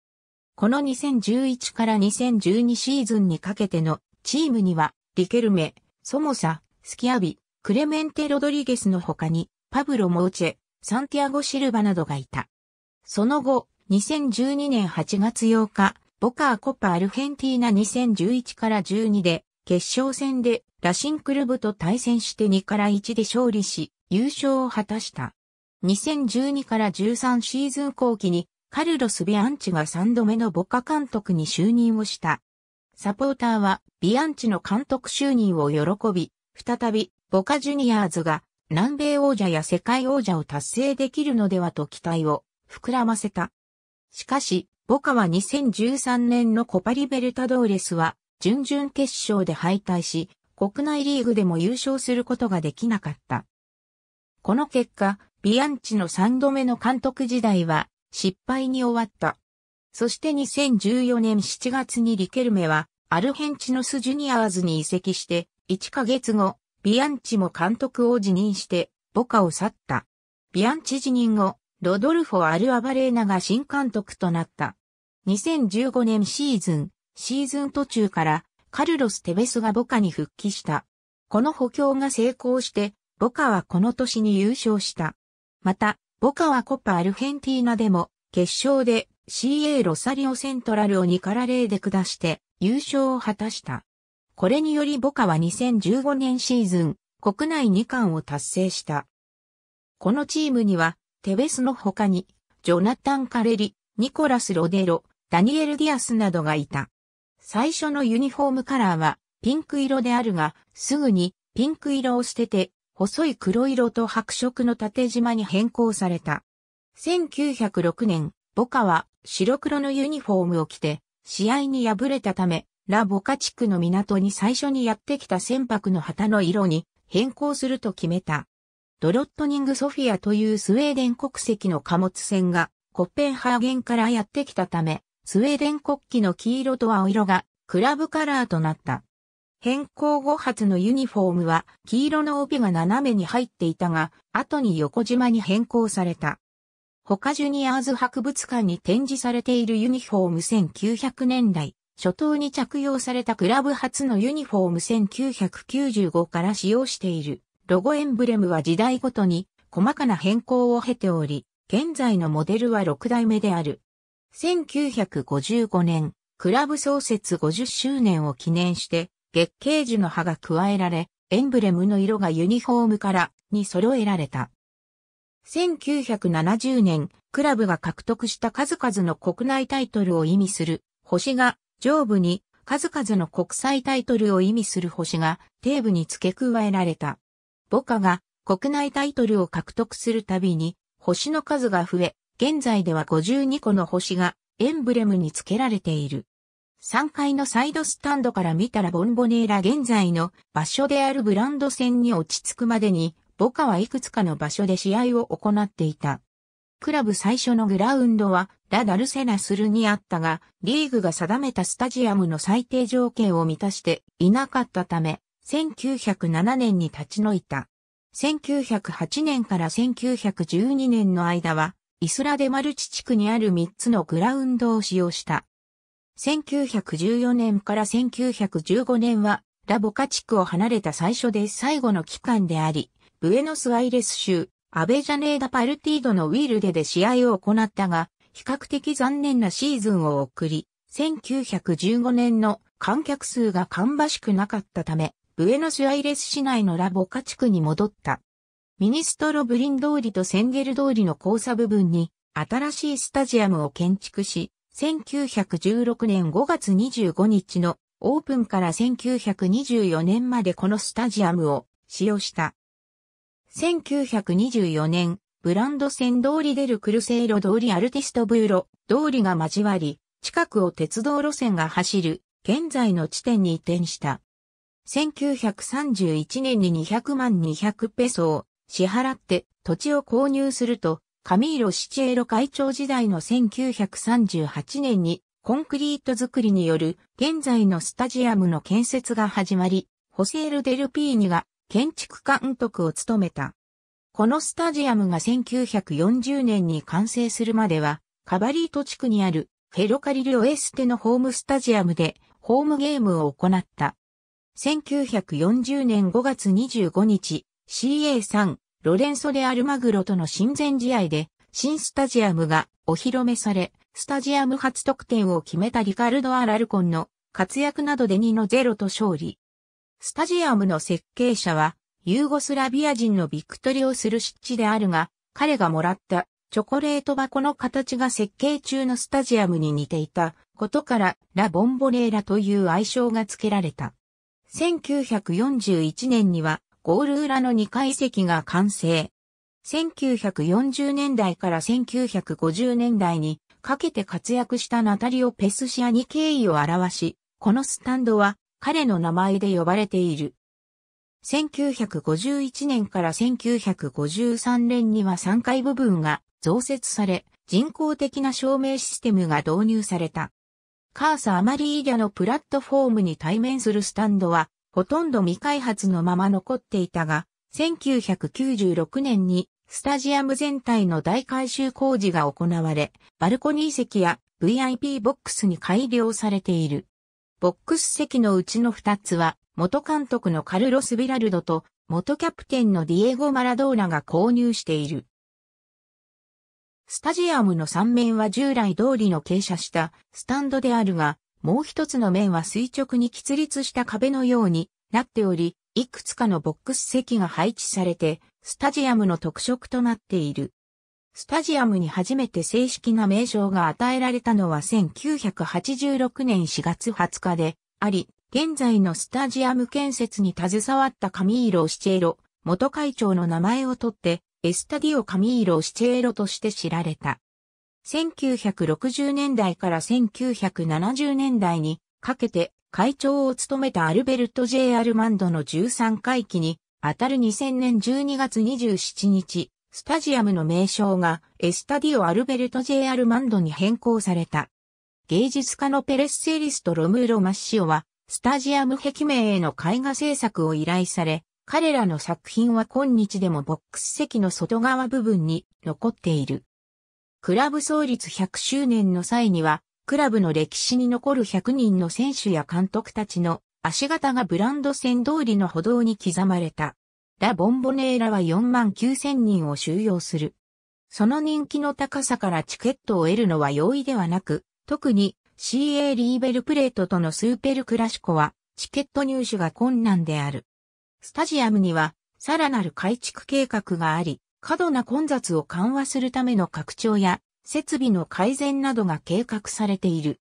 この2011から2012シーズンにかけてのチームには、リケルメ、ソモサ、スキアビ、クレメンテ・ロドリゲスの他に、パブロ・モーチェ、サンティアゴ・シルバなどがいた。その後、2012年8月8日、ボカー・コパ・アルヘンティーナ2011から12で、決勝戦でラシンクルブと対戦して2から1で勝利し、優勝を果たした。2012から13シーズン後期にカルロス・ビアンチが3度目のボカ監督に就任をした。サポーターはビアンチの監督就任を喜び、再びボカジュニアーズが南米王者や世界王者を達成できるのではと期待を膨らませた。しかし、ボカは2013年のコパリベルタドーレスは準々決勝で敗退し、国内リーグでも優勝することができなかった。この結果、ビアンチの3度目の監督時代は失敗に終わった。そして2014年7月にリケルメはアルヘンチノスジュニアーズに移籍して1ヶ月後、ビアンチも監督を辞任して母カを去った。ビアンチ辞任後、ロドルフォ・アルアバレーナが新監督となった。2015年シーズン、シーズン途中からカルロス・テベスがボカに復帰した。この補強が成功して、ボカはこの年に優勝した。また、ボカはコパ・アルヘンティーナでも、決勝で CA ロサリオ・セントラルを2から0で下して、優勝を果たした。これによりボカは2015年シーズン、国内2冠を達成した。このチームには、テベスの他に、ジョナタン・カレリ、ニコラス・ロデロ、ダニエル・ディアスなどがいた。最初のユニフォームカラーはピンク色であるが、すぐにピンク色を捨てて、細い黒色と白色の縦縞に変更された。1906年、ボカは白黒のユニフォームを着て、試合に敗れたため、ラ・ボカ地区の港に最初にやってきた船舶の旗の色に変更すると決めた。ドロットニング・ソフィアというスウェーデン国籍の貨物船がコッペンハーゲンからやってきたため、スウェーデン国旗の黄色と青色がクラブカラーとなった。変更後初のユニフォームは黄色の帯が斜めに入っていたが、後に横縞に変更された。他ジュニアーズ博物館に展示されているユニフォーム1900年代、初頭に着用されたクラブ初のユニフォーム1995から使用している。ロゴエンブレムは時代ごとに細かな変更を経ており、現在のモデルは6代目である。1955年、クラブ創設50周年を記念して、月桂樹の葉が加えられ、エンブレムの色がユニフォームからに揃えられた。1970年、クラブが獲得した数々の国内タイトルを意味する星が上部に数々の国際タイトルを意味する星が底部に付け加えられた。母家が国内タイトルを獲得するたびに星の数が増え、現在では52個の星がエンブレムに付けられている。3階のサイドスタンドから見たらボンボネーラ現在の場所であるブランド戦に落ち着くまでに、ボカはいくつかの場所で試合を行っていた。クラブ最初のグラウンドはラ・ダルセナスルにあったが、リーグが定めたスタジアムの最低条件を満たしていなかったため、1907年に立ち退いた。1908年から1912年の間は、イスラデマルチ地区にある3つのグラウンドを使用した。1914年から1915年はラボカ地区を離れた最初で最後の期間であり、ブエノスアイレス州、アベジャネーダ・パルティードのウィルデで試合を行ったが、比較的残念なシーズンを送り、1915年の観客数が芳しくなかったため、ブエノスアイレス市内のラボカ地区に戻った。ミニストロブリン通りとセンゲル通りの交差部分に新しいスタジアムを建築し、1916年5月25日のオープンから1924年までこのスタジアムを使用した。1924年、ブランド線通りデルクルセイロ通りアルティストブーロ通りが交わり、近くを鉄道路線が走る現在の地点に移転した。1931年に200万200ペソを支払って土地を購入すると、カミーロ・シチエロ会長時代の1938年にコンクリート作りによる現在のスタジアムの建設が始まり、ホセール・デルピーニが建築監督を務めた。このスタジアムが1940年に完成するまでは、カバリート地区にあるフェロカリル・オエステのホームスタジアムでホームゲームを行った。1940年5月25日、CA3、ロレンソ・レ・アルマグロとの親善試合で、新スタジアムがお披露目され、スタジアム初得点を決めたリカルド・アラルコンの活躍などで2の0と勝利。スタジアムの設計者は、ユーゴスラビア人のビクトリオスルシッチであるが、彼がもらったチョコレート箱の形が設計中のスタジアムに似ていたことからラ・ボンボレーラという愛称が付けられた。1941年にはゴール裏の2階席が完成。1940年代から1950年代にかけて活躍したナタリオ・ペスシアに敬意を表し、このスタンドは彼の名前で呼ばれている。1951年から1953年には3階部分が増設され、人工的な照明システムが導入された。カーサ・アマリーリャのプラットフォームに対面するスタンドは、ほとんど未開発のまま残っていたが、1996年にスタジアム全体の大改修工事が行われ、バルコニー席や VIP ボックスに改良されている。ボックス席のうちの2つは、元監督のカルロス・ビラルドと、元キャプテンのディエゴ・マラドーナが購入している。スタジアムの3面は従来通りの傾斜したスタンドであるが、もう一つの面は垂直に起立した壁のようになっており、いくつかのボックス席が配置されて、スタジアムの特色となっている。スタジアムに初めて正式な名称が与えられたのは1986年4月20日であり、現在のスタジアム建設に携わったカミーロ・シチェーロ、元会長の名前を取って、エスタディオ・カミーロ・シチェーロとして知られた。1960年代から1970年代にかけて会長を務めたアルベルト・ J・ アルマンドの13回期にあたる2000年12月27日、スタジアムの名称がエスタディオ・アルベルト・ J・ アルマンドに変更された。芸術家のペレッセリスト・ロムーロ・マッシオは、スタジアム壁名への絵画制作を依頼され、彼らの作品は今日でもボックス席の外側部分に残っている。クラブ創立100周年の際には、クラブの歴史に残る100人の選手や監督たちの足型がブランド線通りの歩道に刻まれた。ラ・ボンボネーラは4万9000人を収容する。その人気の高さからチケットを得るのは容易ではなく、特に CA リーベルプレートとのスーペルクラシコはチケット入手が困難である。スタジアムにはさらなる改築計画があり、過度な混雑を緩和するための拡張や設備の改善などが計画されている。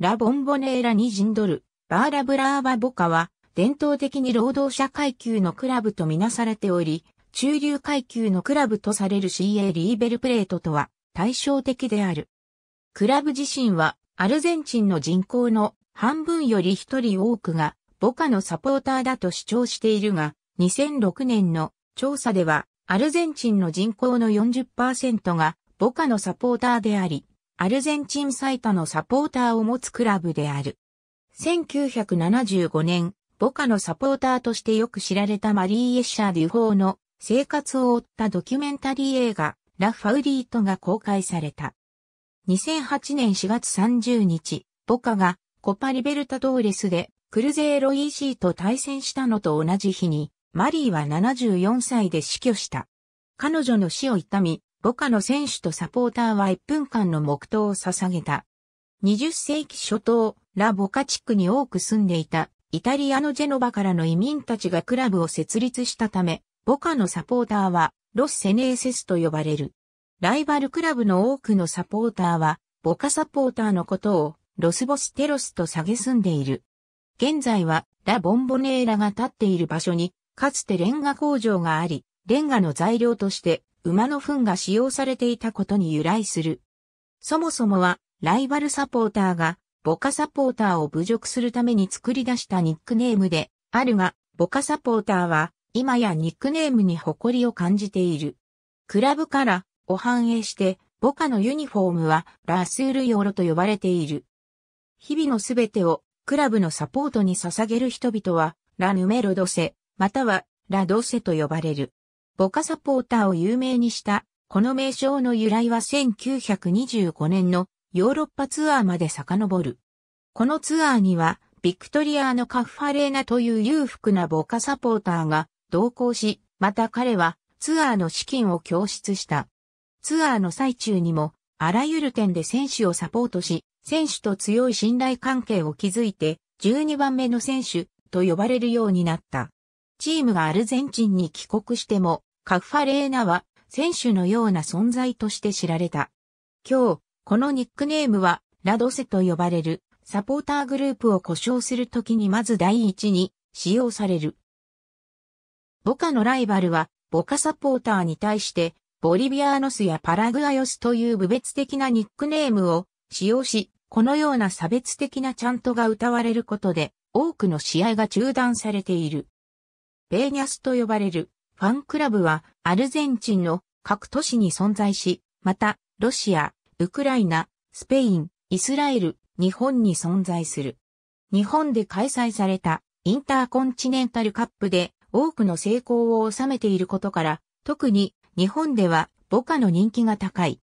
ラ・ボンボネーラにンドル、バーラブラーバボカは伝統的に労働者階級のクラブとみなされており、中流階級のクラブとされる CA リーベルプレートとは対照的である。クラブ自身はアルゼンチンの人口の半分より一人多くがボカのサポーターだと主張しているが、2006年の調査ではアルゼンチンの人口の40%がボカのサポーターであり、アルゼンチン最多のサポーターを持つクラブである。1975年、ボカのサポーターとしてよく知られたマリー・エッシャー・デュフォーの生活を追ったドキュメンタリー映画、ラ・ファウリートが公開された。2008年4月30日、ボカがコパリベルタドーレスでクルゼーロイーシーと対戦したのと同じ日に、マリーは74歳で死去した。彼女の死を悼み、母家の選手とサポーターは1分間の黙祷を捧げた。20世紀初頭、ラ・ボカ地区に多く住んでいた、イタリアのジェノバからの移民たちがクラブを設立したため、ボカのサポーターは、ロス・セネーセスと呼ばれる。ライバルクラブの多くのサポーターは、ボカサポーターのことを、ロスボステロスと下げ住んでいる。現在は、ラ・ボンボネーラが立っている場所に、かつてレンガ工場があり、レンガの材料として馬の糞が使用されていたことに由来する。そもそもは、ライバルサポーターが、ボカサポーターを侮辱するために作り出したニックネームで、あるが、ボカサポーターは、今やニックネームに誇りを感じている。クラブからを反映して、ボカのユニフォームはラスールヨーロと呼ばれている。日々のすべてをクラブのサポートに捧げる人々は、ラヌメロドセ、またはラドセと呼ばれる。ボカサポーターを有名にした、この名称の由来は1925年のヨーロッパツアーまで遡る。このツアーには、ビクトリアのカフファレーナという裕福なボカサポーターが同行し、また彼はツアーの資金を供出した。ツアーの最中にも、あらゆる点で選手をサポートし、選手と強い信頼関係を築いて、12番目の選手と呼ばれるようになった。チームがアルゼンチンに帰国しても、カファレーナは選手のような存在として知られた。今日、このニックネームは、ラドセと呼ばれるサポーターグループを故障するときにまず第一に使用される。ボカのライバルは、ボカサポーターに対して、ボリビアーノスやパラグアヨスという部別的なニックネームを使用し、このような差別的なチャントが歌われることで、多くの試合が中断されている。ベーニャスと呼ばれるファンクラブはアルゼンチンの各都市に存在し、またロシア、ウクライナ、スペイン、イスラエル、日本に存在する。日本で開催されたインターコンチネンタルカップで多くの成功を収めていることから、特に日本では母家の人気が高い。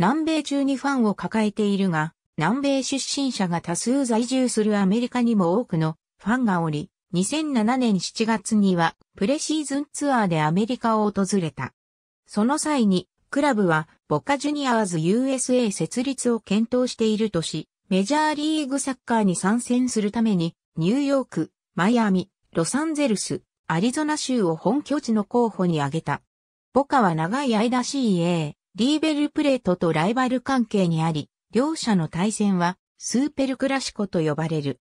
南米中にファンを抱えているが、南米出身者が多数在住するアメリカにも多くのファンがおり、2007年7月にはプレシーズンツアーでアメリカを訪れた。その際に、クラブはボカジュニアーズ USA 設立を検討しているとし、メジャーリーグサッカーに参戦するために、ニューヨーク、マイアミ、ロサンゼルス、アリゾナ州を本拠地の候補に挙げた。ボカは長い間 CA、リーベルプレートとライバル関係にあり、両者の対戦はスーペルクラシコと呼ばれる。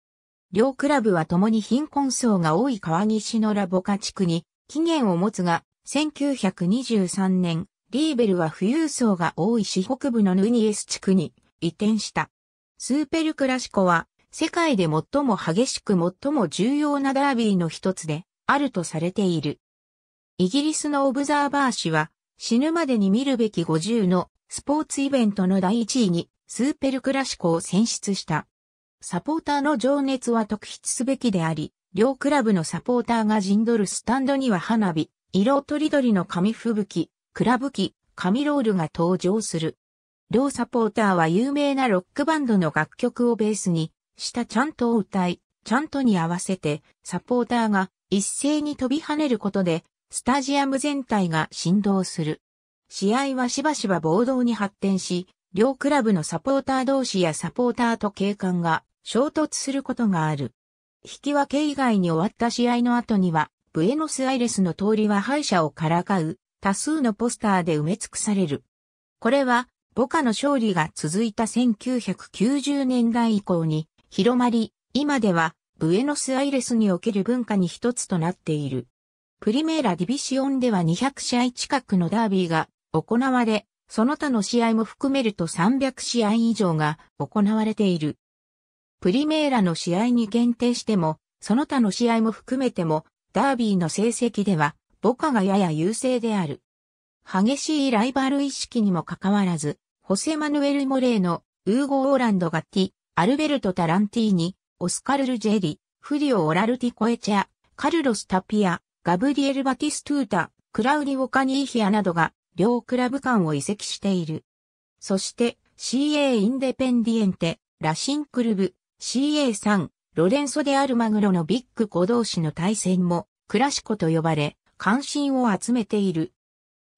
両クラブは共に貧困層が多い川岸のラボカ地区に起源を持つが、1923年、リーベルは富裕層が多い市北部のヌニエス地区に移転した。スーペルクラシコは世界で最も激しく最も重要なダービーの一つであるとされている。イギリスのオブザーバー氏は死ぬまでに見るべき50のスポーツイベントの第1位にスーペルクラシコを選出した。サポーターの情熱は特筆すべきであり、両クラブのサポーターが陣取るスタンドには花火、色とりどりの紙吹雪、クラブ機、紙ロールが登場する。両サポーターは有名なロックバンドの楽曲をベースに、したちゃんとを歌い、ちゃんとに合わせて、サポーターが一斉に飛び跳ねることで、スタジアム全体が振動する。試合はしばしば暴動に発展し、両クラブのサポーター同士やサポーターと警官が衝突することがある。引き分け以外に終わった試合の後には、ブエノスアイレスの通りは敗者をからかう、多数のポスターで埋め尽くされる。これは、ボカの勝利が続いた1990年代以降に広まり、今では、ブエノスアイレスにおける文化に一つとなっている。プリメーラディビシオンでは200試合近くのダービーが行われ、その他の試合も含めると300試合以上が行われている。プリメーラの試合に限定しても、その他の試合も含めても、ダービーの成績では、ボカがやや優勢である。激しいライバル意識にもかかわらず、ホセマヌエル・モレーのウーゴ・オーランド・ガッティ、アルベルト・タランティーニ、オスカル・ルジェリ、フリオ・オラルティ・コエチャ、カルロス・タピア、ガブリエル・バティストゥータ、クラウリ・オカニーヒアなどが、両クラブ間を移籍している。そして、CA インデペンディエンテ、ラシンクルブ、CA3、ロレンソであるマグロのビッグ5同士の対戦も、クラシコと呼ばれ、関心を集めている。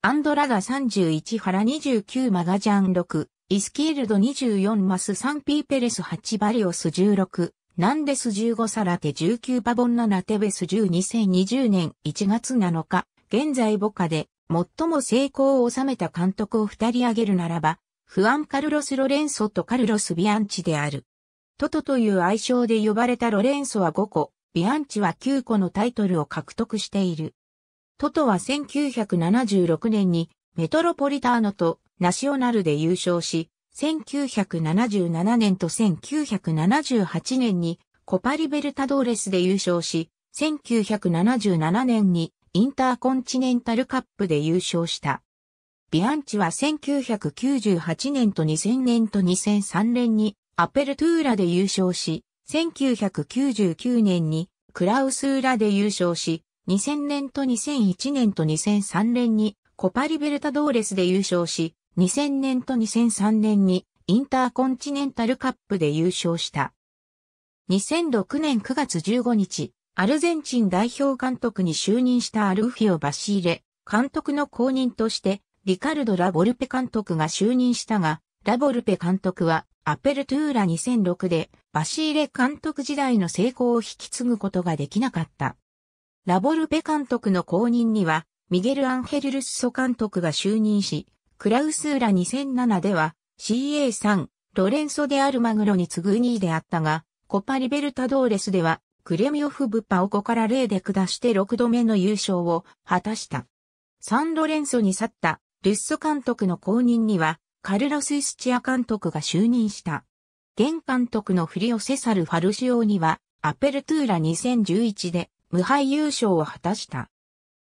アンドラガ31ラ29マガジャン6、イスキールド24マス3ーペレス8バリオス16、ナンデス15サラテ19バボン7テベス102020年1月7日、現在母家で最も成功を収めた監督を二人挙げるならば、フアン・カルロス・ロレンソとカルロス・ビアンチである。トトという愛称で呼ばれたロレンソは5個、ビアンチは9個のタイトルを獲得している。トトは1976年にメトロポリターノとナショナルで優勝し、1977年と1978年にコパリベルタドーレスで優勝し、1977年にインターコンチネンタルカップで優勝した。ビアンチは1998年と2000年と2003年にアペルトゥーラで優勝し、1999年にクラウスーラで優勝し、2000年と2001年と2003年にコパリベルタドーレスで優勝し、2000年と2003年にインターコンチネンタルカップで優勝した。2006年9月15日、アルゼンチン代表監督に就任したアルフィオ・バシーレ、監督の後任として、リカルド・ラボルペ監督が就任したが、ラボルペ監督はアペルトゥーラ2006でバシーレ監督時代の成功を引き継ぐことができなかった。ラボルペ監督の後任には、ミゲル・アンヘル・ルッソ監督が就任し、クラウスーラ2007では CA3、ロレンソ・デ・アルマグロに次ぐ2位であったが、コパ・リベルタドーレスでは、クレミオフ・ブパを5から0で下して6度目の優勝を果たした。サンロレンソに去ったルッソ監督の後任には、カルロス・イスチア監督が就任した。現監督のフリオセサル・ファルシオには、アペルトゥーラ2011で無敗優勝を果たした。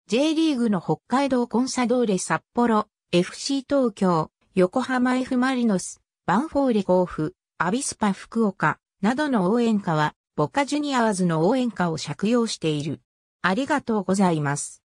J リーグの北海道コンサドーレ札幌、FC 東京、横浜 F マリノス、バンフォーレ甲府、アビスパ福岡などの応援歌は、ボカジュニアーズの応援歌を借用している。ありがとうございます。